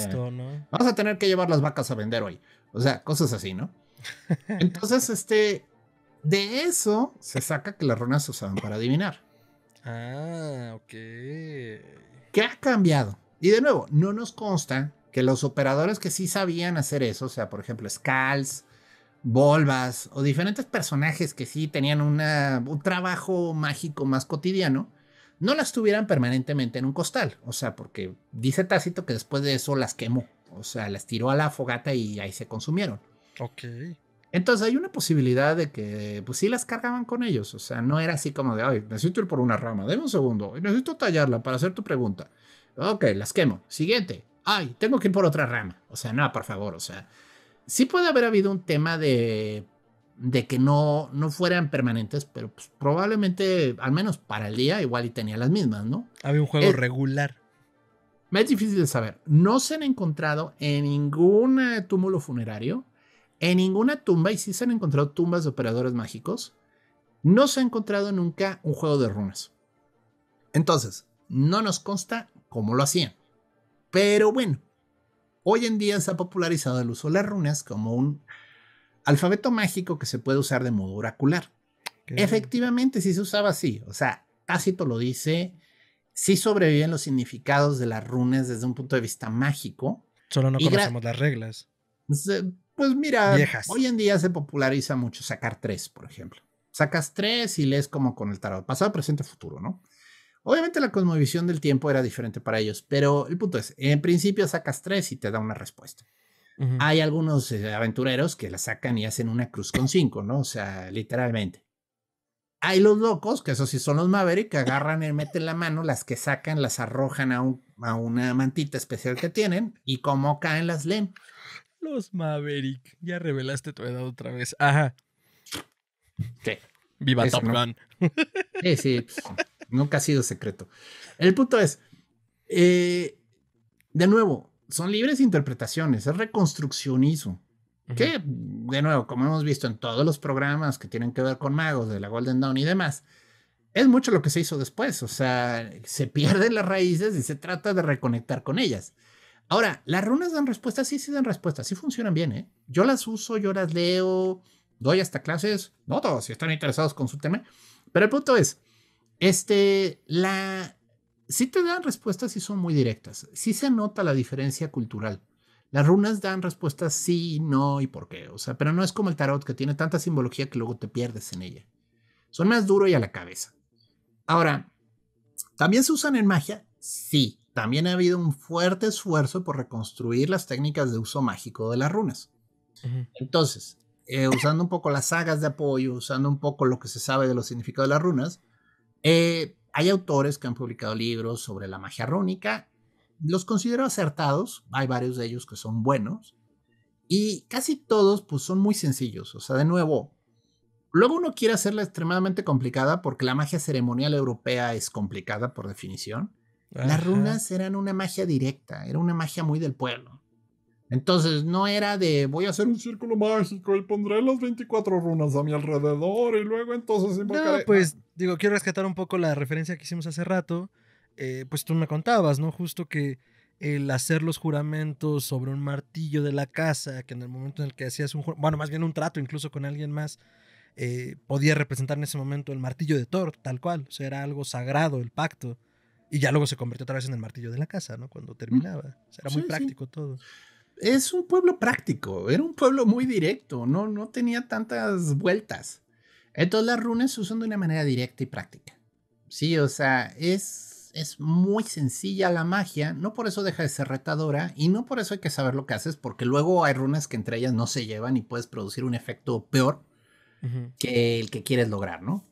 S1: Vamos a tener que llevar las vacas a vender hoy. O sea, cosas así, ¿no? Entonces, este, de eso se saca que las runas se usaban para adivinar. Ah, ok. ¿Qué ha cambiado? Y de nuevo, no nos consta que los operadores que sí sabían hacer eso, o sea, por ejemplo, Skulls, Volvas o diferentes personajes que sí tenían un trabajo mágico más cotidiano, no las tuvieran permanentemente en un costal. O sea, porque dice Tácito que después de eso las quemó. O sea, las tiró a la fogata y ahí se consumieron. Ok. Entonces hay una posibilidad de que, pues sí las cargaban con ellos, o sea, no era así como de, ay, necesito ir por una rama, dame un segundo, necesito tallarla para hacer tu pregunta. Ok, las quemo. Siguiente, ay, tengo que ir por otra rama. O sea, no, por favor, o sea, sí puede haber habido un tema de, de que no, no fueran permanentes, pero pues, probablemente, al menos para el día, igual y tenía las mismas, ¿no? Había un juego eh, regular. Me es difícil de saber. No se han encontrado en ningún eh, túmulo funerario en ninguna tumba, y si se han encontrado tumbas de operadores mágicos, no se ha encontrado nunca un juego de runas. Entonces, no nos consta cómo lo hacían. Pero bueno, hoy en día se ha popularizado el uso de las runas como un alfabeto mágico que se puede usar de modo oracular. Efectivamente, sí se usaba así. O sea, Tácito lo dice, sí sobreviven los significados de las runas desde un punto de vista mágico. Solo no conocemos las reglas. Pues mira, hoy en día se populariza mucho sacar tres, por ejemplo. Sacas tres y lees como con el tarot, pasado, presente, futuro, ¿no? Obviamente la cosmovisión del tiempo era diferente para ellos, pero el punto es, en principio sacas tres y te da una respuesta. Hay algunos eh, aventureros que la sacan y hacen una cruz con cinco, ¿no? O sea, literalmente. Hay los locos, que eso sí son los Maverick, que agarran y meten la mano, las que sacan las arrojan a, a una mantita especial que tienen y como caen las leen.
S2: Maverick. Ya revelaste tu edad otra vez. Ajá.
S1: ¿Qué? Viva Top Sí, sí. Pues, nunca ha sido secreto. El punto es, eh, de nuevo, son libres interpretaciones, es reconstruccionismo. Que, de nuevo, como hemos visto en todos los programas que tienen que ver con magos de la Golden Dawn y demás, es mucho lo que se hizo después. O sea, se pierden las raíces y se trata de reconectar con ellas. Ahora, las runas dan respuestas, sí, sí dan respuestas, sí funcionan bien, ¿eh? Yo las uso, yo las leo, doy hasta clases, no todos, si están interesados, con su tema. Pero el punto es, este, la... Sí te dan respuestas y son muy directas, sí se nota la diferencia cultural. Las runas dan respuestas sí, no y por qué, o sea, pero no es como el tarot que tiene tanta simbología que luego te pierdes en ella. Son más duro y a la cabeza. Ahora, ¿también se usan en magia? Sí, también ha habido un fuerte esfuerzo por reconstruir las técnicas de uso mágico de las runas. Entonces, eh, usando un poco las sagas de apoyo, usando un poco lo que se sabe de los significados de las runas, eh, hay autores que han publicado libros sobre la magia rúnica. Los considero acertados, hay varios de ellos que son buenos, y casi todos pues, son muy sencillos. O sea, de nuevo, luego uno quiere hacerla extremadamente complicada porque la magia ceremonial europea es complicada por definición. Las runas eran una magia directa, era una magia muy del pueblo. Entonces no era de voy a hacer un círculo mágico y pondré las 24 runas a mi alrededor y luego entonces invocaré. No, pues
S2: ah. digo, quiero rescatar un poco la referencia que hicimos hace rato. Eh, pues tú me contabas, ¿no? Justo que el hacer los juramentos sobre un martillo de la casa, que en el momento en el que hacías un, bueno, más bien un trato incluso con alguien más, eh, podía representar en ese momento el martillo de Thor, tal cual. O sea, era algo sagrado el pacto. Y ya luego se convirtió otra vez en el martillo
S1: de la casa, ¿no? Cuando terminaba. O sea, era muy práctico todo. Es un pueblo práctico, era un pueblo muy directo, no, no tenía tantas vueltas. Entonces las runas se usan de una manera directa y práctica. Sí, o sea, es, es muy sencilla la magia, no por eso deja de ser retadora y no por eso hay que saber lo que haces, porque luego hay runas que entre ellas no se llevan y puedes producir un efecto peor que el que quieres lograr, ¿no?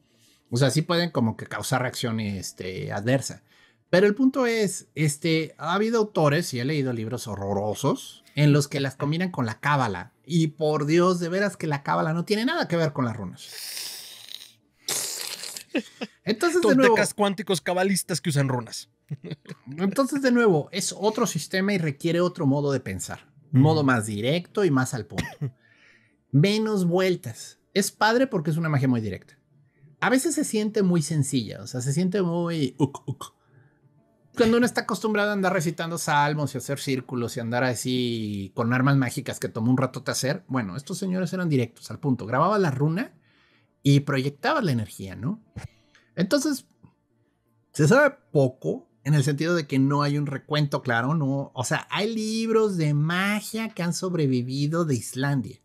S1: O sea, sí pueden como que causar reacción este, adversa. Pero el punto es, este, ha habido autores, y he leído libros horrorosos, en los que las combinan con la cábala. Y por Dios, de veras que la cábala no tiene nada que ver con las runas. Entonces, de nuevo, cuánticos cabalistas que usan runas. Entonces, de nuevo, es otro sistema y requiere otro modo de pensar. Mm. modo más directo y más al punto. Menos vueltas. Es padre porque es una magia muy directa. A veces se siente muy sencilla, o sea, se siente muy cuando uno está acostumbrado a andar recitando salmos y hacer círculos y andar así con armas mágicas que tomó un rato te hacer, bueno, estos señores eran directos al punto. Grababa la runa y proyectaba la energía, ¿no? Entonces, se sabe poco en el sentido de que no hay un recuento claro, no. O sea, hay libros de magia que han sobrevivido de Islandia.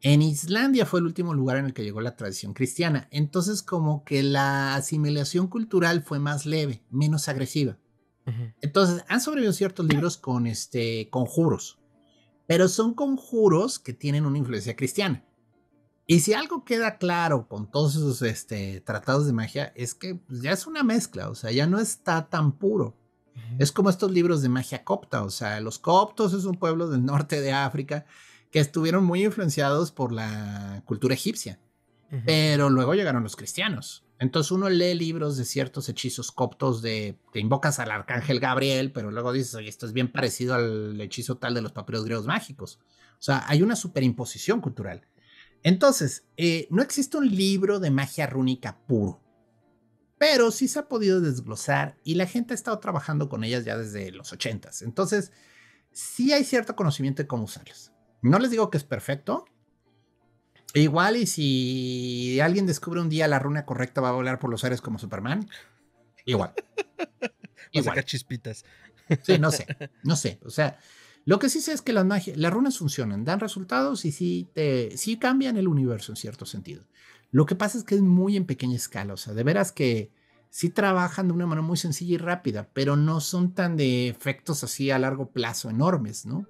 S1: En Islandia fue el último lugar en el que llegó la tradición cristiana, entonces como que la asimilación cultural fue más leve, menos agresiva. Entonces han sobrevivido ciertos libros con este conjuros, pero son conjuros que tienen una influencia cristiana. Y si algo queda claro con todos esos este, tratados de magia es que pues, ya es una mezcla, o sea, ya no está tan puro. Es como estos libros de magia copta, o sea, los coptos es un pueblo del norte de África que estuvieron muy influenciados por la cultura egipcia. Pero luego llegaron los cristianos. Entonces uno lee libros de ciertos hechizos coptos de que invocas al arcángel Gabriel, pero luego dices, oye, esto es bien parecido al hechizo tal de los papiros griegos mágicos. O sea, hay una superimposición cultural. Entonces, eh, no existe un libro de magia rúnica puro, pero sí se ha podido desglosar y la gente ha estado trabajando con ellas ya desde los ochentas. Entonces, sí hay cierto conocimiento de cómo usarlas. No les digo que es perfecto. Igual y si alguien descubre un día la runa correcta va a volar por los aires como Superman. Igual. igual. sacar chispitas. Sí, no sé, no sé. O sea, lo que sí sé es que las, las runas funcionan, dan resultados y sí, te, sí cambian el universo en cierto sentido. Lo que pasa es que es muy en pequeña escala, o sea, de veras que sí trabajan de una manera muy sencilla y rápida, pero no son tan de efectos así a largo plazo enormes, ¿no?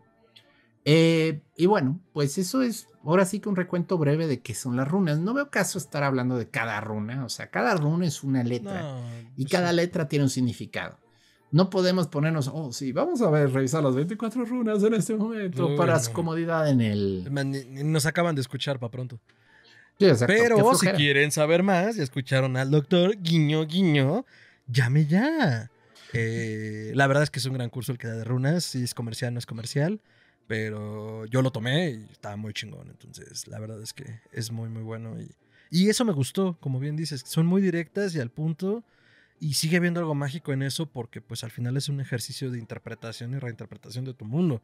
S1: Eh, y bueno, pues eso es ahora sí que un recuento breve de qué son las runas. No veo caso estar hablando de cada runa, o sea, cada runa es una letra y pues cada letra tiene un significado. No podemos ponernos, oh, sí, vamos a ver, revisar las 24 runas en este momento para su comodidad en el.
S2: Eh, nos acaban de escuchar para pronto.
S1: Sí, exacto, Pero si
S2: quieren saber más, y escucharon al doctor Guiño Guiño, llame ya. Eh, la verdad es que es un gran curso el que da de runas, si es comercial, no es comercial. Pero yo lo tomé y estaba muy chingón. Entonces, la verdad es que es muy, muy bueno. Y, y eso me gustó, como bien dices, son muy directas y al punto. Y sigue habiendo algo mágico en eso porque pues al final es un ejercicio de interpretación y reinterpretación de tu mundo.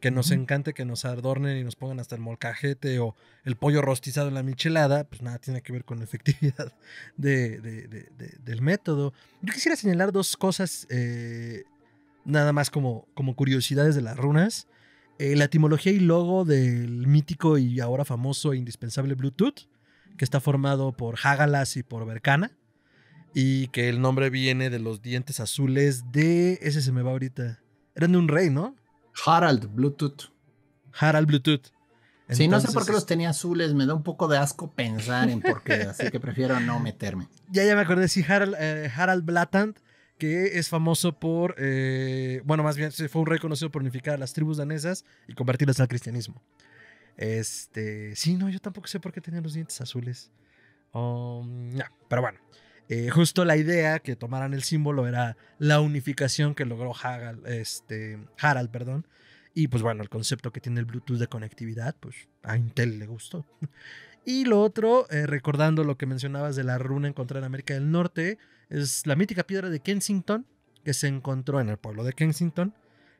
S2: Que nos encante que nos adornen y nos pongan hasta el molcajete o el pollo rostizado en la michelada, pues nada tiene que ver con la efectividad de, de, de, del método. Yo quisiera señalar dos cosas, eh, nada más como, como curiosidades de las runas. Eh, la etimología y logo del mítico y ahora famoso e indispensable Bluetooth, que está formado por Hagalas y por Berkana, y que el nombre viene de los dientes azules de... Ese se me va ahorita. Eran de un rey, ¿no? Harald Bluetooth. Harald Bluetooth. sí, no sé por qué
S1: los este tenía azules, me da un poco de asco pensar en por qué, así que prefiero no
S2: meterme. Ya, ya me acordé, sí, Harald, eh, Harald Blatant que es famoso por, eh, bueno, más bien fue un reconocido por unificar a las tribus danesas y convertirlas al cristianismo. Este, sí, no, yo tampoco sé por qué tenía los dientes azules. Um, pero bueno, eh, justo la idea que tomaran el símbolo era la unificación que logró Harald, este, Harald, perdón. Y pues bueno, el concepto que tiene el Bluetooth de conectividad, pues a Intel le gustó. Y lo otro, eh, recordando lo que mencionabas de la runa encontrada en América del Norte, es la mítica piedra de Kensington, que se encontró en el pueblo de Kensington,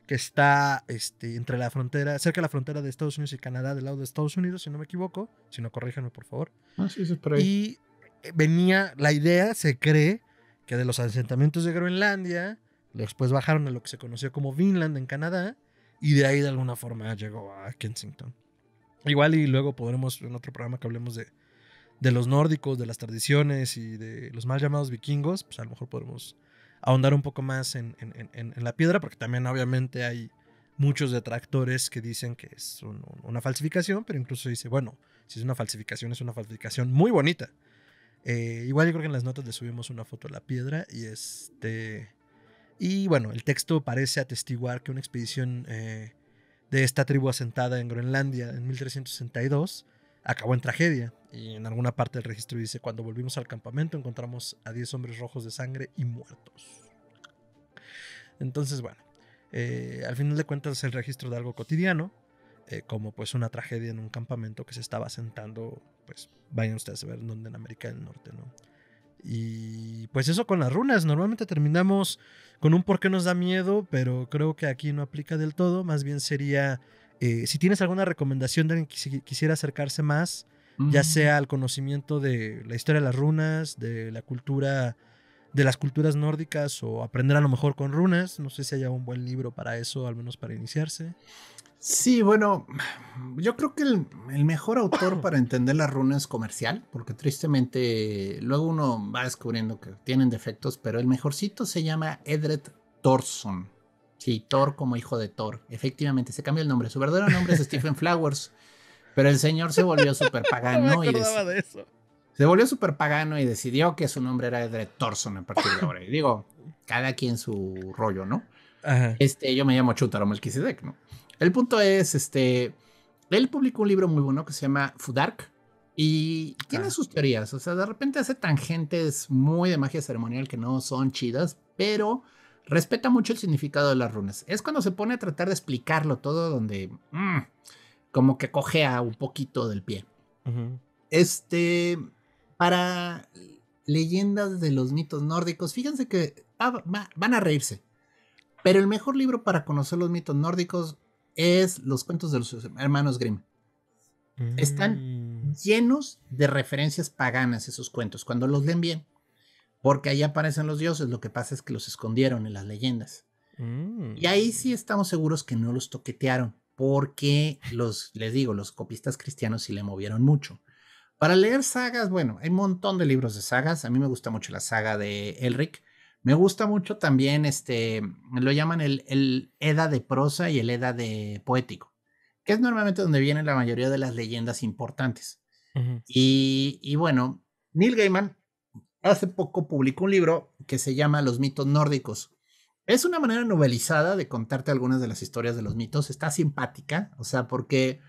S2: que está este, entre la frontera, cerca de la frontera de Estados Unidos y Canadá, del lado de Estados Unidos, si no me equivoco, si no corríjanme por favor. Ah, sí, por ahí. Y eh, venía, la idea se cree que de los asentamientos de Groenlandia, después bajaron a lo que se conoció como Vinland en Canadá, y de ahí de alguna forma llegó a Kensington. Igual y luego podremos en otro programa que hablemos de, los nórdicos, de las tradiciones y de los más llamados vikingos, pues a lo mejor podremos ahondar un poco más en, la piedra, porque también obviamente hay muchos detractores que dicen que es una falsificación, pero incluso dice, bueno, si es una falsificación, es una falsificación muy bonita. Eh, igual yo creo que en las notas le subimos una foto de la piedra y este... Y bueno, el texto parece atestiguar que una expedición... Eh, de esta tribu asentada en Groenlandia en 1362 acabó en tragedia. Y en alguna parte del registro dice, cuando volvimos al campamento encontramos a 10 hombres rojos de sangre y muertos. Entonces, bueno, eh, al final de cuentas es el registro de algo cotidiano, eh, como pues una tragedia en un campamento que se estaba asentando, pues vayan ustedes a ver dónde en América del Norte, ¿no? Y pues eso con las runas. Normalmente terminamos con un por qué nos da miedo, pero creo que aquí no aplica del todo. Más bien sería, eh, si tienes alguna recomendación de alguien que quisiera acercarse más, ya sea al conocimiento de la historia de las runas, de la cultura, de las culturas nórdicas, o aprender a lo mejor con runas. No sé si
S1: haya un buen libro para eso, al menos para iniciarse. Sí, bueno, yo creo que el, mejor autor para entender las runas comercial, porque tristemente luego uno va descubriendo que tienen defectos, pero el mejorcito se llama Edred Thorson. Sí, Thor como hijo de Thor. Efectivamente, se cambió el nombre. Su verdadero nombre es Stephen Flowers, pero el señor se volvió súper pagano y Se volvió súper pagano y decidió que su nombre era Edred Thorson a partir de ahora. Y digo, cada quien su rollo, ¿no? Este, yo me llamo Chutaro Melquisedec, ¿no? El punto es, este, él publicó un libro muy bueno que se llama Fudark y tiene ah. sus teorías, o sea, de repente hace tangentes muy de magia ceremonial que no son chidas, pero respeta mucho el significado de las runas. Es cuando se pone a tratar de explicarlo todo donde mm, como que a un poquito del pie. Este, para leyendas de los mitos nórdicos, fíjense que ah, van a reírse. Pero el mejor libro para conocer los mitos nórdicos es los cuentos de los hermanos Grimm. Están mm. llenos de referencias paganas esos cuentos, cuando los leen bien, porque ahí aparecen los dioses, lo que pasa es que los escondieron en las leyendas. Y ahí mm. sí estamos seguros que no los toquetearon, porque los, les digo, los copistas cristianos sí le movieron mucho. Para leer sagas, bueno, hay un montón de libros de sagas. A mí me gusta mucho la saga de Elric, me gusta mucho también, este, lo llaman el, el de prosa y el edad de poético, que es normalmente donde vienen la mayoría de las leyendas importantes. y, bueno, Neil Gaiman hace poco publicó un libro que se llama Los mitos nórdicos. Es una manera novelizada de contarte algunas de las historias de los mitos. Está simpática, o sea, porque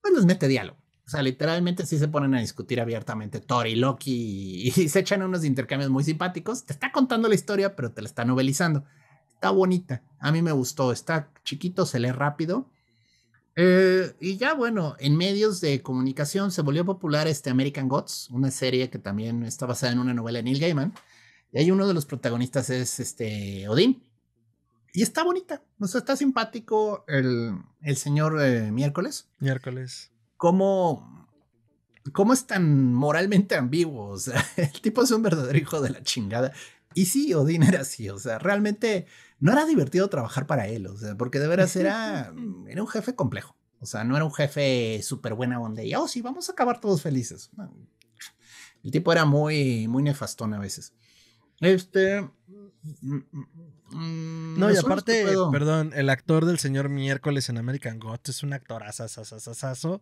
S1: pues les mete diálogo. O sea, literalmente sí se ponen a discutir abiertamente Thor y Loki y, se echan unos intercambios muy simpáticos. Te está contando la historia, pero te la está novelizando. Está bonita. A mí me gustó. Está chiquito, se lee rápido. Eh, y ya bueno, en medios de comunicación se volvió popular este American Gods, una serie que también está basada en una novela de Neil Gaiman. Y ahí uno de los protagonistas es este Odín. Y está bonita. O está simpático el, señor eh, miércoles. Miércoles cómo, cómo es tan moralmente ambiguo. O sea, el tipo es un verdadero hijo de la chingada. Y sí, Odín era así, o sea, realmente no era divertido trabajar para él, o sea, porque de veras era, era un jefe complejo, o sea, no era un jefe súper buena onda y, oh, sí, vamos a acabar todos felices. El tipo era muy, muy nefastón a veces. Este... Mm, mm, mm, no, y aparte, perdón,
S2: el actor del señor miércoles en American Gods es un actor actorazo,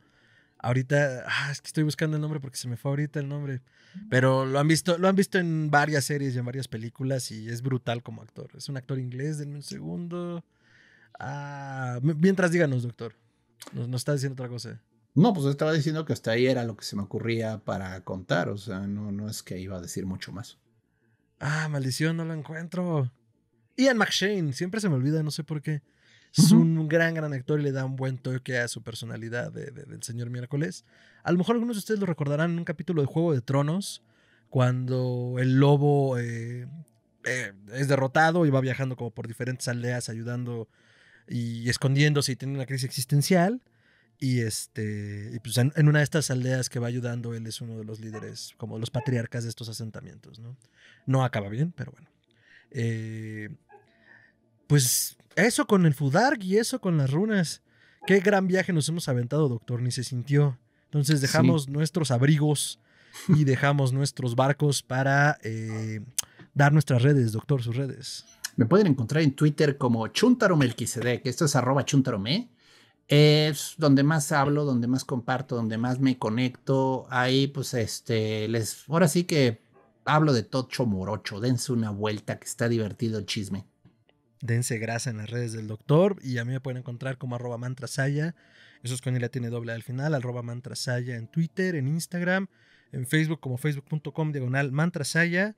S2: Ahorita, ah, es que estoy buscando el nombre porque se me fue ahorita el nombre. Pero lo han visto, lo han visto en varias series y en varias películas y es brutal como actor. Es un actor inglés, en un segundo. Ah, mientras díganos, doctor. Nos, nos, está diciendo otra cosa.
S1: No, pues estaba diciendo que hasta ahí era lo que se me ocurría para contar. O sea, no, no es que iba a decir mucho más. Ah, maldición, no lo encuentro. Ian McShane, siempre se me olvida,
S2: no sé por qué. Es un gran, gran actor y le da un buen toque a su personalidad del señor miércoles. A lo mejor algunos de ustedes lo recordarán en un capítulo de Juego de Tronos, cuando el lobo eh, eh, es derrotado y va viajando como por diferentes aldeas ayudando y escondiéndose y tiene una crisis existencial. Y, este, y pues en, una de estas aldeas que va ayudando, él es uno de los líderes, como los patriarcas de estos asentamientos, ¿no? No acaba bien, pero bueno. Eh, pues eso con el Fudarg y eso con las runas. Qué gran viaje nos hemos aventado, doctor, ni se sintió. Entonces dejamos nuestros abrigos y dejamos nuestros barcos para
S1: eh, dar nuestras redes, doctor, sus redes. Me pueden encontrar en Twitter como de que esto es arroba chuntarome. Es donde más hablo, donde más comparto, donde más me conecto. Ahí, pues, este, les, ahora sí que hablo de Tocho Morocho. Dense una vuelta que está divertido el chisme dense grasa en
S2: las redes del doctor y a mí me pueden encontrar como arroba mantrasaya, eso es con la tiene doble al final, arroba mantrasaya en Twitter, en Instagram, en Facebook como facebook.com diagonal mantrasaya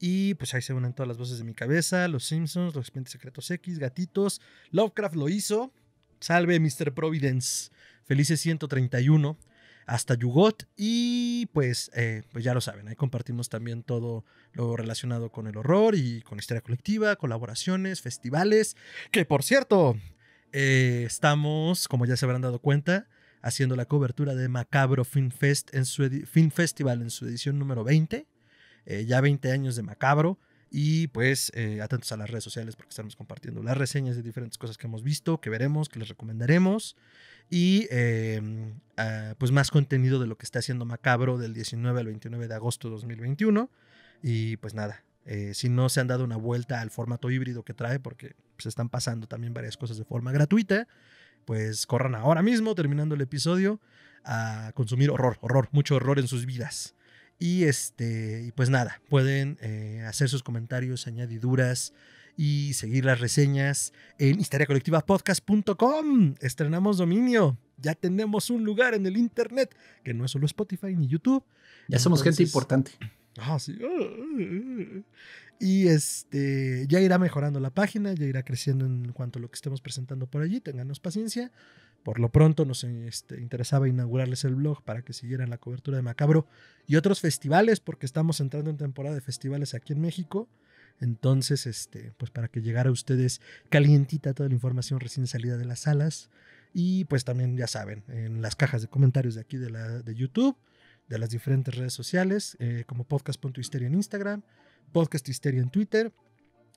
S2: y pues ahí se unen todas las voces de mi cabeza, Los Simpsons, Los Expedientes Secretos X, Gatitos, Lovecraft lo hizo, salve Mr. Providence, felices 131 hasta Yugot y pues, eh, pues ya lo saben, ahí compartimos también todo lo relacionado con el horror y con historia colectiva, colaboraciones, festivales, que por cierto, eh, estamos, como ya se habrán dado cuenta, haciendo la cobertura de Macabro Film, Fest en su Film Festival en su edición número 20, eh, ya 20 años de Macabro. Y pues atentos a las redes sociales porque estamos compartiendo las reseñas de diferentes cosas que hemos visto, que veremos, que les recomendaremos y em, ah, pues más contenido de lo que está haciendo Macabro del 19 al 29 de agosto de 2021. Y pues nada, eh, si no se han dado una vuelta al formato híbrido que trae, porque se pues, están pasando también varias cosas de forma gratuita, pues corran ahora mismo, terminando el episodio, a consumir horror, horror, mucho horror en sus vidas. Y este, pues nada, pueden eh, hacer sus comentarios, añadiduras, y seguir las reseñas en historiacolectivapodcast.com. Estrenamos dominio. Ya tenemos un lugar en el internet que no es solo Spotify ni YouTube. Ya somos gente importante. Ah, y este ya irá mejorando la página, ya irá creciendo en cuanto a lo que estemos presentando por allí. Ténganos paciencia. Por lo pronto nos este, interesaba inaugurarles el blog para que siguieran la cobertura de Macabro y otros festivales, porque estamos entrando en temporada de festivales aquí en México. Entonces, este, pues para que llegara a ustedes calientita toda la información recién salida de las salas. Y pues también, ya saben, en las cajas de comentarios de aquí de, YouTube, de las diferentes redes sociales, eh, como podcast.histeria en Instagram, podcast en Twitter,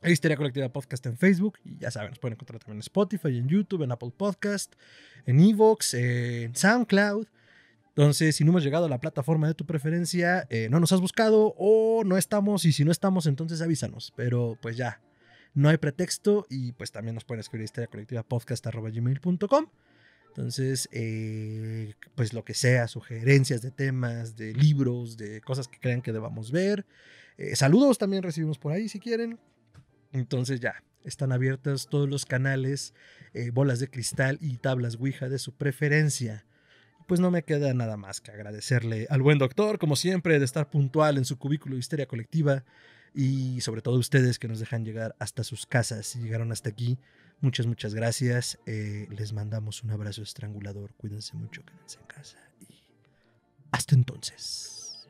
S2: e Histeria Colectiva Podcast en Facebook. Y ya saben, nos pueden encontrar también en Spotify, en YouTube, en Apple Podcast, en Evox, en SoundCloud. Entonces, si no hemos llegado a la plataforma de tu preferencia, eh, no nos has buscado o no estamos, y si no estamos, entonces avísanos. Pero pues ya, no hay pretexto y pues también nos pueden escribir historia colectiva Entonces, eh, pues lo que sea, sugerencias de temas, de libros, de cosas que crean que debamos ver. Eh, saludos también recibimos por ahí si quieren. Entonces ya, están abiertos todos los canales, bolas de cristal y tablas Ouija de su preferencia pues no me queda nada más que agradecerle al buen doctor, como siempre, de estar puntual en su cubículo de histeria colectiva y sobre todo ustedes que nos dejan llegar hasta sus casas y llegaron hasta aquí. Muchas, muchas gracias. Eh, les mandamos un abrazo estrangulador. Cuídense mucho, quédense en casa y hasta entonces.